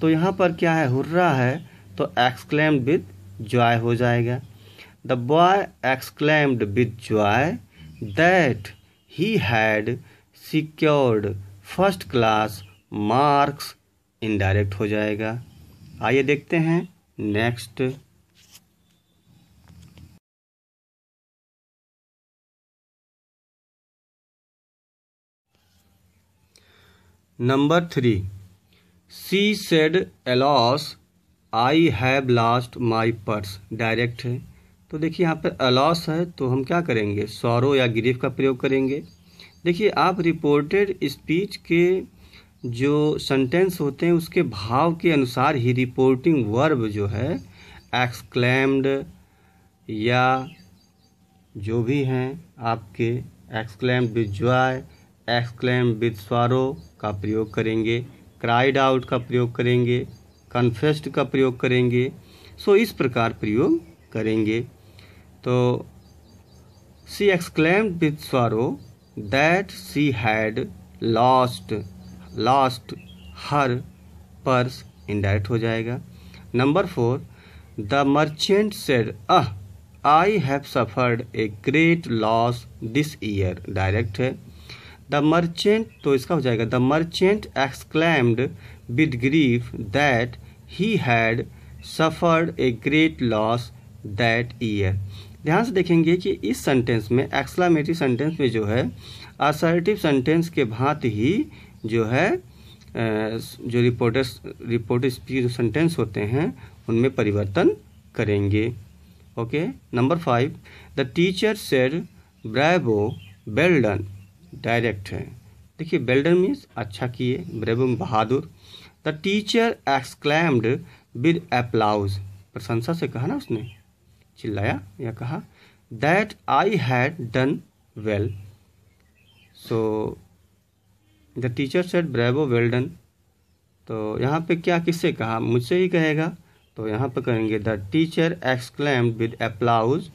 तो यहाँ पर क्या है हुर्रा है तो एक्सक्लेम्ड विद जॉय हो जाएगा the boy exclaimed with joy that he had secured first class marks indirect हो जाएगा आइए देखते हैं next number three she said alas I have lost my purse direct है तो देखिए यहाँ पर अलॉस है तो हम क्या करेंगे सॉरो या ग्रीफ का प्रयोग करेंगे देखिए आप रिपोर्टेड स्पीच के जो सेंटेंस होते हैं उसके भाव के अनुसार ही रिपोर्टिंग वर्ब जो है एक्सक्लेम्ड या जो भी हैं आपके exclaim with joy exclaim with sorrow का प्रयोग करेंगे क्राइड आउट का प्रयोग करेंगे कन्फेस्ट का प्रयोग करेंगे सो इस प्रकार प्रयोग करेंगे तो she exclaim with sorrow that she had lost lost her purse indirect हो जाएगा number four the merchant said ah I have suffered a great loss this year direct है द मर्चेंट तो इसका हो जाएगा the merchant exclaimed with grief that he had suffered a great loss that year. ध्यान से देखेंगे कि इस सेंटेंस में एक्सलामेटरी सेंटेंस में जो है असर्टिव सेंटेंस के भांति ही जो है जो रिपोर्टर्स रिपोर्ट स्पीच सेंटेंस होते हैं उनमें परिवर्तन करेंगे okay number five the teacher said bravo well done direct है देखिए बेल्डन मीन्स अच्छा किए ब्रैबो बहादुर the teacher exclaimed with applause प्रशंसा से कहा ना उसने चिल्लाया या कहा that I had done well so the teacher said bravo well done तो यहाँ पे क्या किससे कहा मुझसे ही कहेगा तो यहाँ पर कहेंगे the teacher exclaimed with applause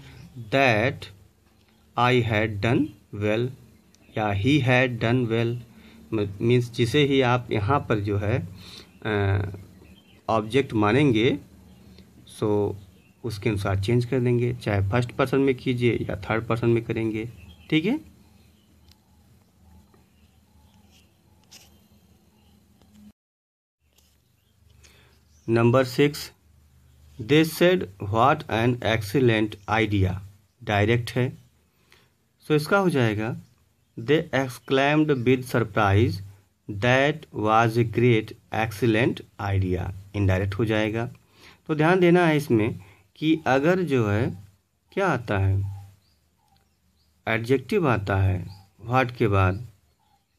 that I had done well या he had done well means जिसे ही आप यहाँ पर जो है ऑब्जेक्ट मानेंगे सो उसके अनुसार चेंज कर देंगे चाहे फर्स्ट पर्सन में कीजिए या थर्ड पर्सन में करेंगे ठीक है number six they said what an excellent idea direct है सो so इसका हो जाएगा they exclaimed with surprise that was a great excellent idea indirect हो जाएगा तो ध्यान देना है इसमें कि अगर जो है क्या आता है एडजेक्टिव आता है वाट के बाद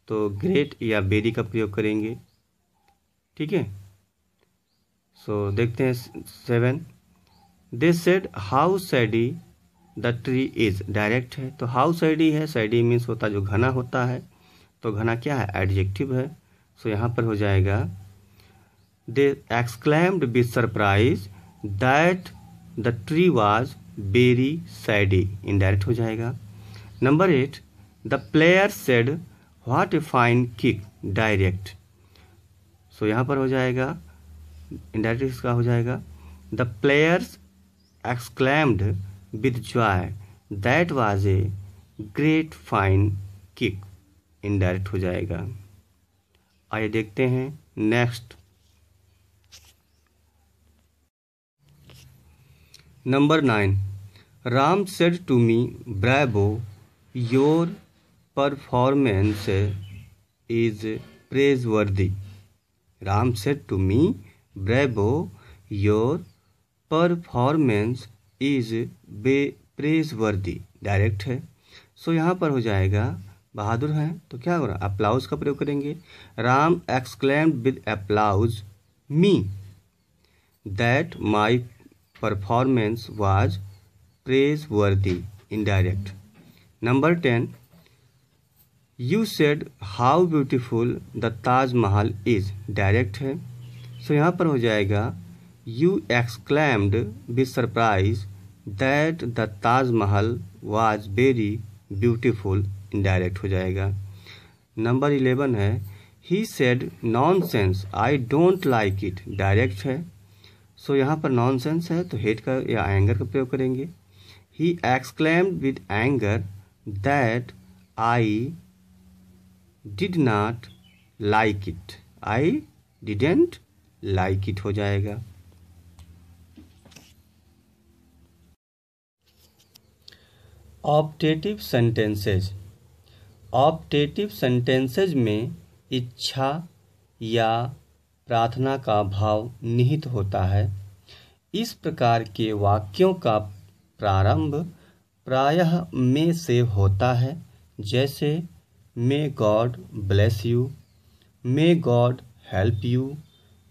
तो ग्रेट या बेरी का प्रयोग करेंगे ठीक है सो देखते हैं seven they said how shady the tree is direct है तो हाउ सैडी है सैडी मीन्स होता जो घना होता है तो घना क्या है एडजेक्टिव है सो यहाँ पर हो जाएगा they exclaimed with surprise that the tree was very shady indirect हो जाएगा number eight the player said what a fine kick direct so यहाँ पर हो जाएगा इनडायरेक्ट इसका हो जाएगा the players exclaimed with joy that was a great fine kick indirect हो जाएगा आइए देखते हैं next number nine Ram said to me bravo your performance is praiseworthy Ram said to me bravo your performance is be praiseworthy direct है सो so, यहाँ पर हो जाएगा बहादुर हैं तो क्या हो रहा है अप्लाउज का प्रयोग करेंगे Ram exclaim with applause me that my performance was praiseworthy indirect number ten you said how beautiful the Taj Mahal is direct है सो so, यहाँ पर हो जाएगा you exclaimed with surprise that the Taj Mahal was very beautiful indirect हो जाएगा number eleven है he said nonsense I don't like it direct है सो so, यहाँ पर नॉन सेंस है तो हेट का या एंगर का प्रयोग करेंगे he exclaimed with anger that I did not like it I didn't like it हो जाएगा ऑप्टेटिव सेंटेंसेज ऑप्टेटिव सेंटेंसेज में इच्छा या प्रार्थना का भाव निहित होता है इस प्रकार के वाक्यों का प्रारंभ प्रायः में से होता है जैसे may God bless you may God help you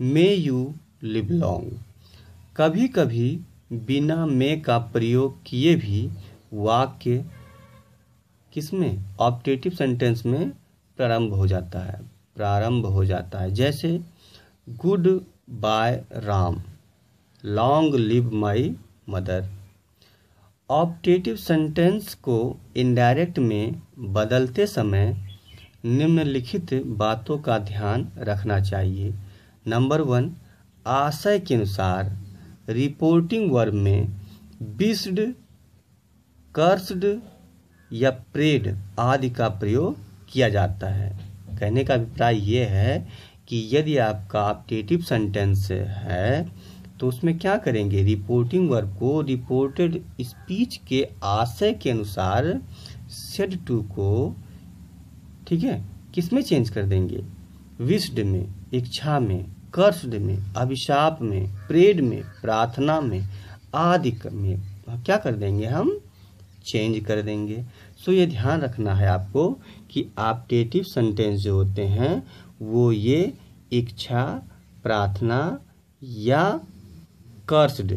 may you live long कभी कभी बिना मे का प्रयोग किए भी वाक्य किस में ऑप्टेटिव सेंटेंस में प्रारंभ हो जाता है प्रारंभ हो जाता है जैसे goodbye Ram long live my mother optative sentence को इनडायरेक्ट में बदलते समय निम्नलिखित बातों का ध्यान रखना चाहिए नंबर वन आशय के अनुसार रिपोर्टिंग वर्ब में बिस्ड कर्स्ड या प्रेड आदि का प्रयोग किया जाता है कहने का अभिप्राय ये है कि यदि आपका ऑप्टेटिव सेंटेंस है तो उसमें क्या करेंगे रिपोर्टिंग वर्ब को रिपोर्टेड स्पीच के आशय के अनुसार सेड टू को ठीक है किस में चेंज कर देंगे विस्ड में इच्छा में कर्स्ड में अभिशाप में प्रेड में प्रार्थना में आदि में क्या कर देंगे हम चेंज कर देंगे सो ये ध्यान रखना है आपको कि आपटेटिव सेंटेंस जो होते हैं वो ये इच्छा प्रार्थना या कर्स्ड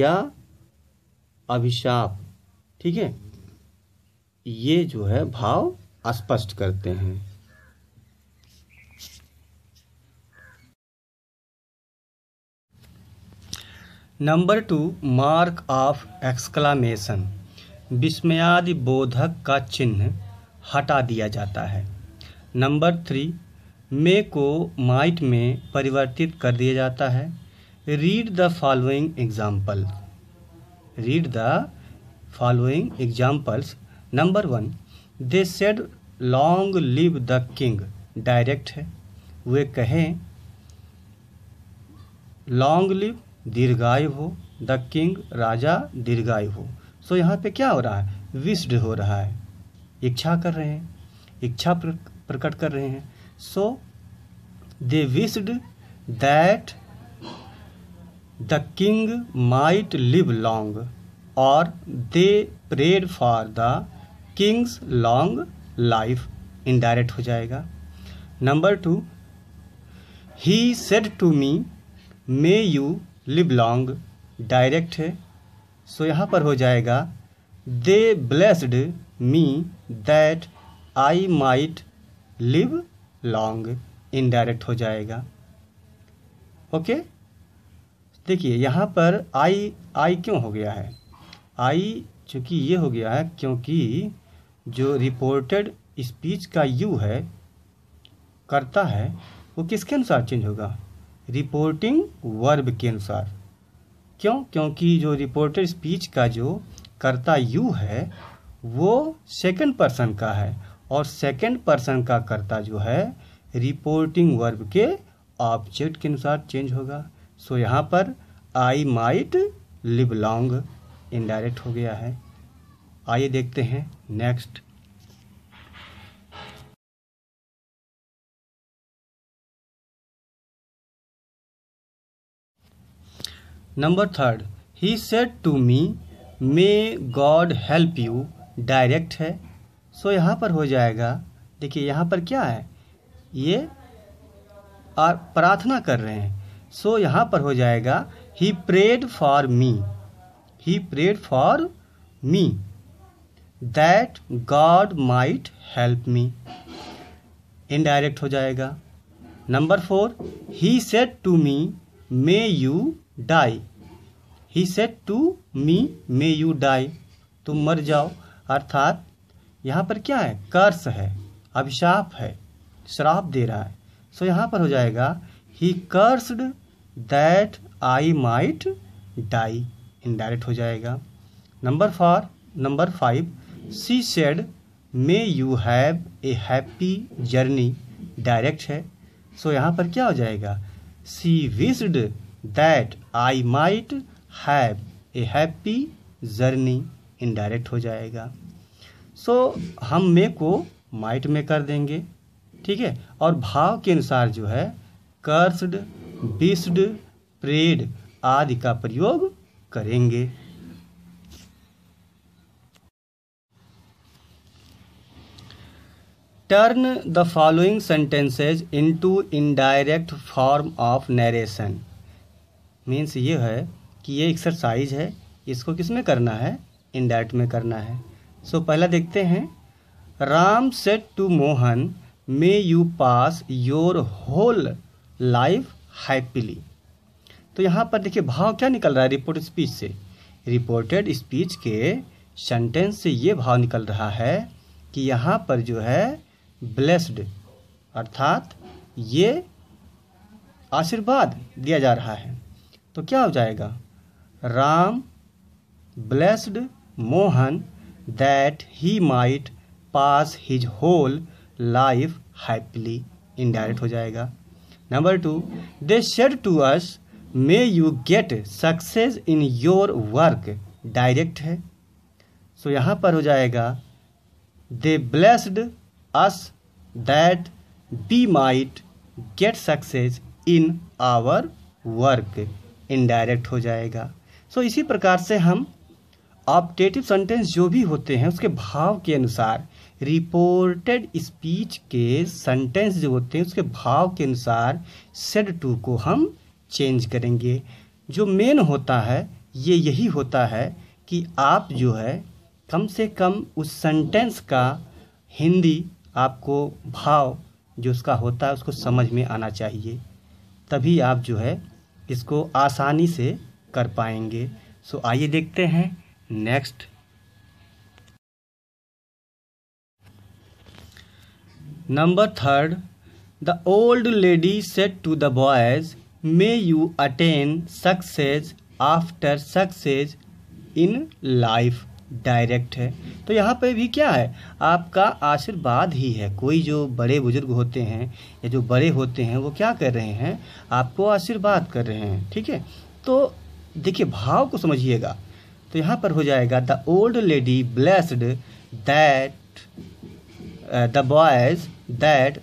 या अभिशाप ठीक है ये जो है भाव स्पष्ट करते हैं number two mark of exclamation विस्मयादि बोधक का चिन्ह हटा दिया जाता है नंबर थ्री मे को माइट में परिवर्तित कर दिया जाता है read the following example read the following examples number one they said long live the king direct है वे कहें लॉन्ग लिव दीर्घायु हो द किंग राजा दीर्घायु हो सो यहाँ पे क्या हो रहा है विस्ड हो रहा है इच्छा कर रहे हैं इच्छा प्रकट कर रहे हैं so they wished that the king might live long और they prayed for the king's long life indirect हो जाएगा number two he said to me may you live long direct है सो यहाँ पर हो जाएगा they blessed me that I might live long indirect हो जाएगा ओके देखिए यहाँ पर आई आई क्यों हो गया है आई चूँकि ये हो गया है क्योंकि जो रिपोर्टेड स्पीच का यू है करता है वो किसके अनुसार चेंज होगा रिपोर्टिंग वर्ब के अनुसार क्यों क्योंकि जो रिपोर्टर स्पीच का जो कर्ता यू है वो सेकंड पर्सन का है और सेकंड पर्सन का कर्ता जो है रिपोर्टिंग वर्ब के ऑब्जेक्ट के अनुसार चेंज होगा सो यहाँ पर I might live long indirect हो गया है आइए देखते हैं next number third he said to me may God help you direct है सो so, यहाँ पर हो जाएगा देखिए यहाँ पर क्या है ये प्रार्थना कर रहे हैं सो so, यहाँ पर हो जाएगा he prayed for me he prayed for me that God might help me indirect हो जाएगा number four he said to me may you die he said to me may you die तुम मर जाओ अर्थात यहाँ पर क्या है कर्स है अभिशाप है श्राप दे रहा है सो so यहाँ पर हो जाएगा he cursed that I might die indirect हो जाएगा number four number five she said may you have a happy journey direct है सो so यहाँ पर क्या हो जाएगा she wished that I might have a happy journey indirect हो जाएगा सो so, हम मे को माइट में कर देंगे ठीक है और भाव के अनुसार जो है कर्स्ड बिस्ड प्रेड आदि का प्रयोग करेंगे turn the following sentences to indirect form of narration means ये है कि ये एक्सरसाइज है इसको किस में करना है इन डैट में करना है सो so, पहला देखते हैं Ram said to Mohan may you pass your whole life happily तो यहाँ पर देखिए भाव क्या निकल रहा है रिपोर्ट स्पीच से रिपोर्टेड स्पीच के सेंटेंस से ये भाव निकल रहा है कि यहाँ पर जो है ब्लेस्ड अर्थात ये आशीर्वाद दिया जा रहा है तो क्या हो जाएगा Ram blessed Mohan that he might pass his whole life happily indirect हो जाएगा number two they said to us may you get success in your work direct है सो so, यहाँ पर हो जाएगा they blessed us that we might get success in our work indirect हो जाएगा so so, इसी प्रकार से हम ऑप्टेटिव सेंटेंस जो भी होते हैं उसके भाव के अनुसार रिपोर्टेड स्पीच के सेंटेंस जो होते हैं उसके भाव के अनुसार सेड टू को हम चेंज करेंगे जो मेन होता है ये यही होता है कि आप जो है कम से कम उस सेंटेंस का हिंदी आपको भाव जो उसका होता है उसको समझ में आना चाहिए तभी आप जो है इसको आसानी से कर पाएंगे सो आइए देखते हैं next number third the old lady said to the boys may you attain success after success in life direct है तो यहाँ पे भी क्या है आपका आशीर्वाद ही है कोई जो बड़े बुजुर्ग होते हैं या जो बड़े होते हैं वो क्या कर रहे हैं आपको आशीर्वाद कर रहे हैं ठीक है तो देखिए भाव को समझिएगा तो यहाँ पर हो जाएगा the old lady blessed that the boys that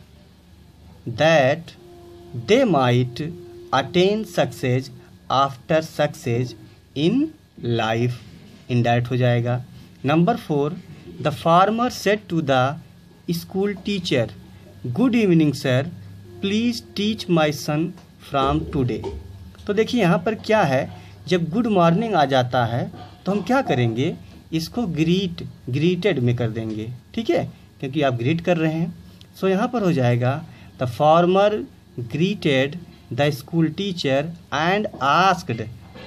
that they might attain success after success in life indirect हो जाएगा number four the farmer said to the school teacher good evening sir please teach my son from today तो देखिए यहाँ पर क्या है जब good morning आ जाता है तो हम क्या करेंगे इसको ग्रीट ग्रीटेड में कर देंगे ठीक है क्योंकि आप ग्रीट कर रहे हैं सो so, यहाँ पर हो जाएगा the farmer greeted the school teacher and asked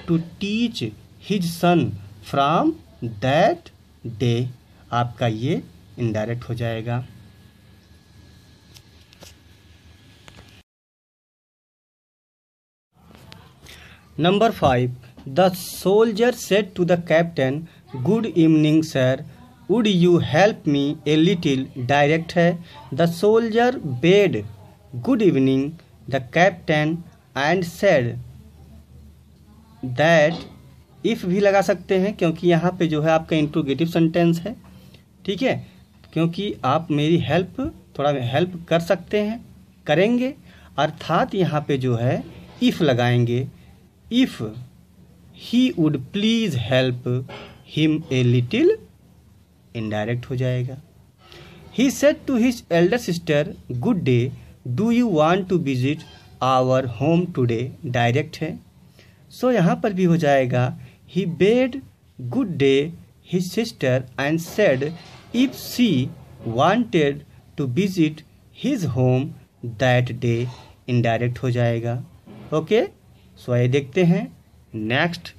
to teach his son from that day आपका ये इनडायरेक्ट हो जाएगा number five the soldier said to the captain good evening sir would you help me a little direct है the soldier bade good evening the captain and said that if भी लगा सकते हैं क्योंकि यहाँ पे जो है आपका इंट्रोगेटिव सेंटेंस है ठीक है क्योंकि आप मेरी हेल्प थोड़ा हेल्प कर सकते हैं करेंगे अर्थात यहाँ पे जो है इफ़ लगाएंगे if he would please help him a little indirect हो जाएगा he said to his elder sister good day do you want to visit our home today direct है सो so, यहाँ पर भी हो जाएगा He bade good day his sister and said if she wanted to visit his home that day indirect हो जाएगा okay so आइए देखते हैं नेक्स्ट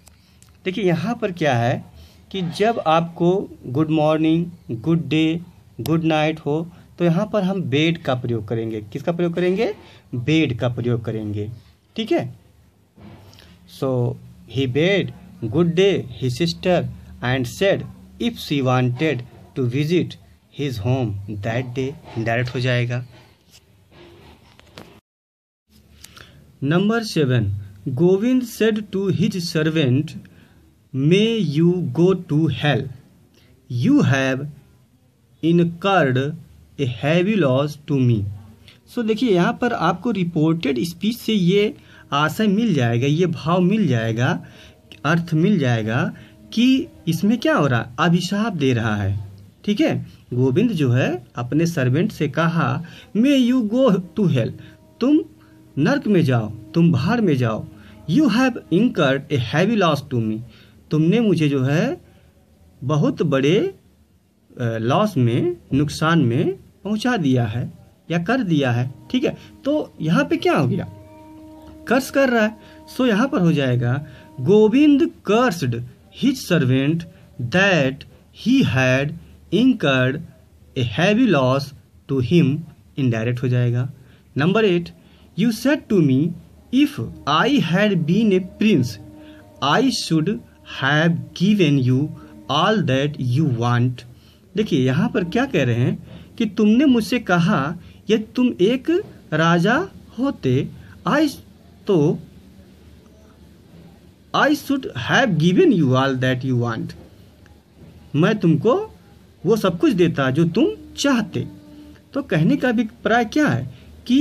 देखिए यहाँ पर क्या है कि जब आपको good morning good day good night हो तो यहाँ पर हम बेड का प्रयोग करेंगे किसका प्रयोग करेंगे बेड का प्रयोग करेंगे ठीक है so he bade good day he sister and said if she wanted to visit his home that day direct हो जाएगा number seven Govind said to his servant may you go to hell you have in incurred a heavy loss to me so देखिए यहाँ पर आपको reported speech से ये आशय मिल जाएगा ये भाव मिल जाएगा अर्थ मिल जाएगा कि इसमें क्या हो रहा है अभिशाप दे रहा है ठीक है गोविंद जो है अपने सर्वेंट से कहा may you go to hell तुम नर्क में जाओ तुम बाहर में जाओ you have incurred a heavy loss to me तुमने मुझे जो है बहुत बड़े लॉस में नुकसान में पहुंचा दिया है या कर दिया है ठीक है तो यहाँ पे क्या हो गया कर्ज कर रहा है सो यहाँ पर हो जाएगा Govind cursed his servant that he had incurred a heavy loss to him indirect हो जाएगा number eight you said to me if I had been a prince I should have given you all that you want देखिए यहाँ पर क्या कह रहे हैं कि तुमने मुझसे कहा यदि तुम एक राजा होते आई तो I should have given you all that you want मैं तुमको वो सब कुछ देता जो तुम चाहते तो कहने का अभिप्राय क्या है कि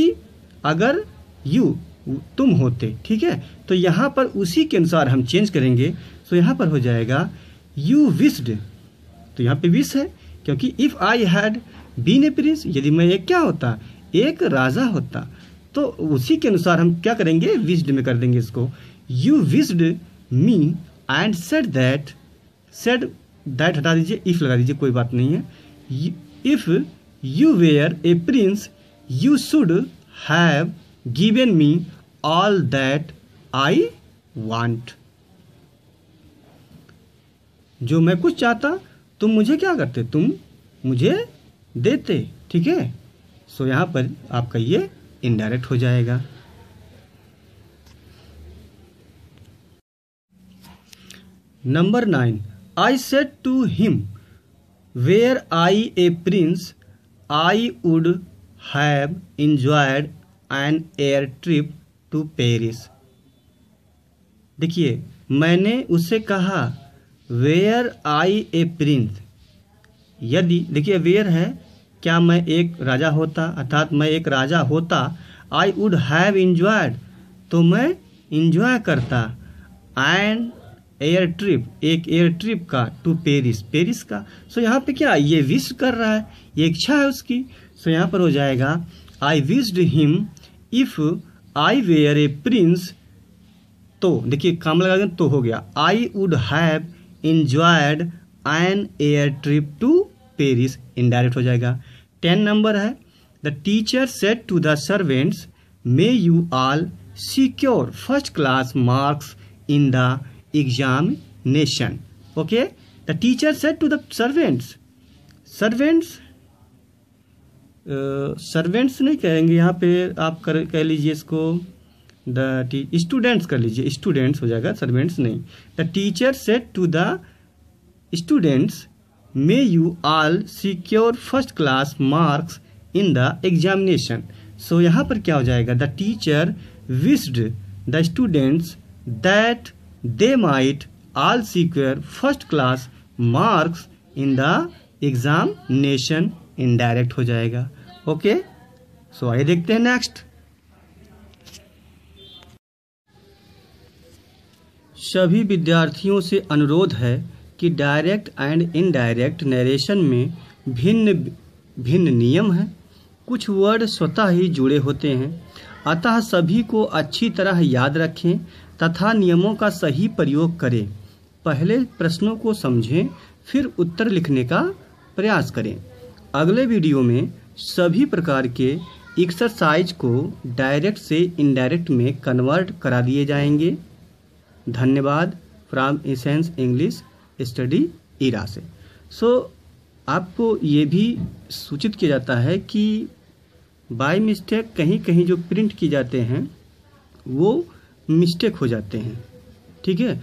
अगर यू तुम होते ठीक है तो यहाँ पर उसी के अनुसार हम चेंज करेंगे तो यहाँ पर हो जाएगा यू विस्ड तो यहाँ पे विश है क्योंकि if I had been a prince यदि मैं एक क्या होता एक राजा होता तो उसी के अनुसार हम क्या करेंगे विस्ड में कर देंगे इसको you wished me and said that said that हटा दीजिए इफ़ लगा दीजिए कोई बात नहीं है if you were a prince you should have given me all that I want जो मैं कुछ चाहता तुम मुझे क्या करते तुम मुझे देते ठीक है सो यहाँ पर आपका ये इनडायरेक्ट हो जाएगा number nine I said to him were I a prince I would have enjoyed an air trip to Paris देखिए मैंने उसे कहा वेयर आई ए प्रिंस यदि देखिए वेयर है क्या मैं एक राजा होता अर्थात मैं एक राजा होता आई वुड हैव इंजॉयड तो मैं इंजॉय करता एंड एयर ट्रिप एक एयर ट्रिप का टू पेरिस पेरिस का सो so, यहाँ पे क्या ये विश कर रहा है ये इच्छा है उसकी सो so, यहाँ पर हो जाएगा I wished him if I were a prince तो देखिए काम लगा दें तो हो गया I would have enjoyed an air trip to Paris indirect हो जाएगा टेन नंबर है the teacher said to the servants may you all secure first class marks in the examination okay the teacher said to the servants servants servants uh, नहीं कहेंगे यहाँ पे आप कर कह लीजिए इसको द स्टूडेंट्स कर लीजिए स्टूडेंट्स हो जाएगा सर्वेंट्स नहीं the teacher said to the students may you all secure first class marks in the examination so यहाँ पर क्या हो जाएगा the teacher wished the students that they might all secure first class marks in the examination indirect हो जाएगा okay so आइए देखते हैं नेक्स्ट सभी विद्यार्थियों से अनुरोध है कि डायरेक्ट एंड इनडायरेक्ट नरेशन में भिन्न भिन्न नियम हैं कुछ वर्ड स्वतः ही जुड़े होते हैं अतः सभी को अच्छी तरह याद रखें तथा नियमों का सही प्रयोग करें पहले प्रश्नों को समझें फिर उत्तर लिखने का प्रयास करें अगले वीडियो में सभी प्रकार के एक्सरसाइज को डायरेक्ट से इनडायरेक्ट में कन्वर्ट करा दिए जाएंगे धन्यवाद from Essence English study era से सो so, आपको ये भी सूचित किया जाता है कि बाय मिस्टेक कहीं कहीं जो प्रिंट किए जाते हैं वो मिस्टेक हो जाते हैं ठीक है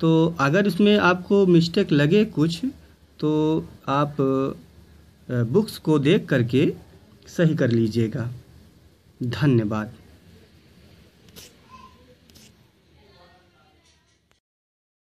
तो अगर इसमें आपको मिस्टेक लगे कुछ तो आप बुक्स को देख करके सही कर लीजिएगा धन्यवाद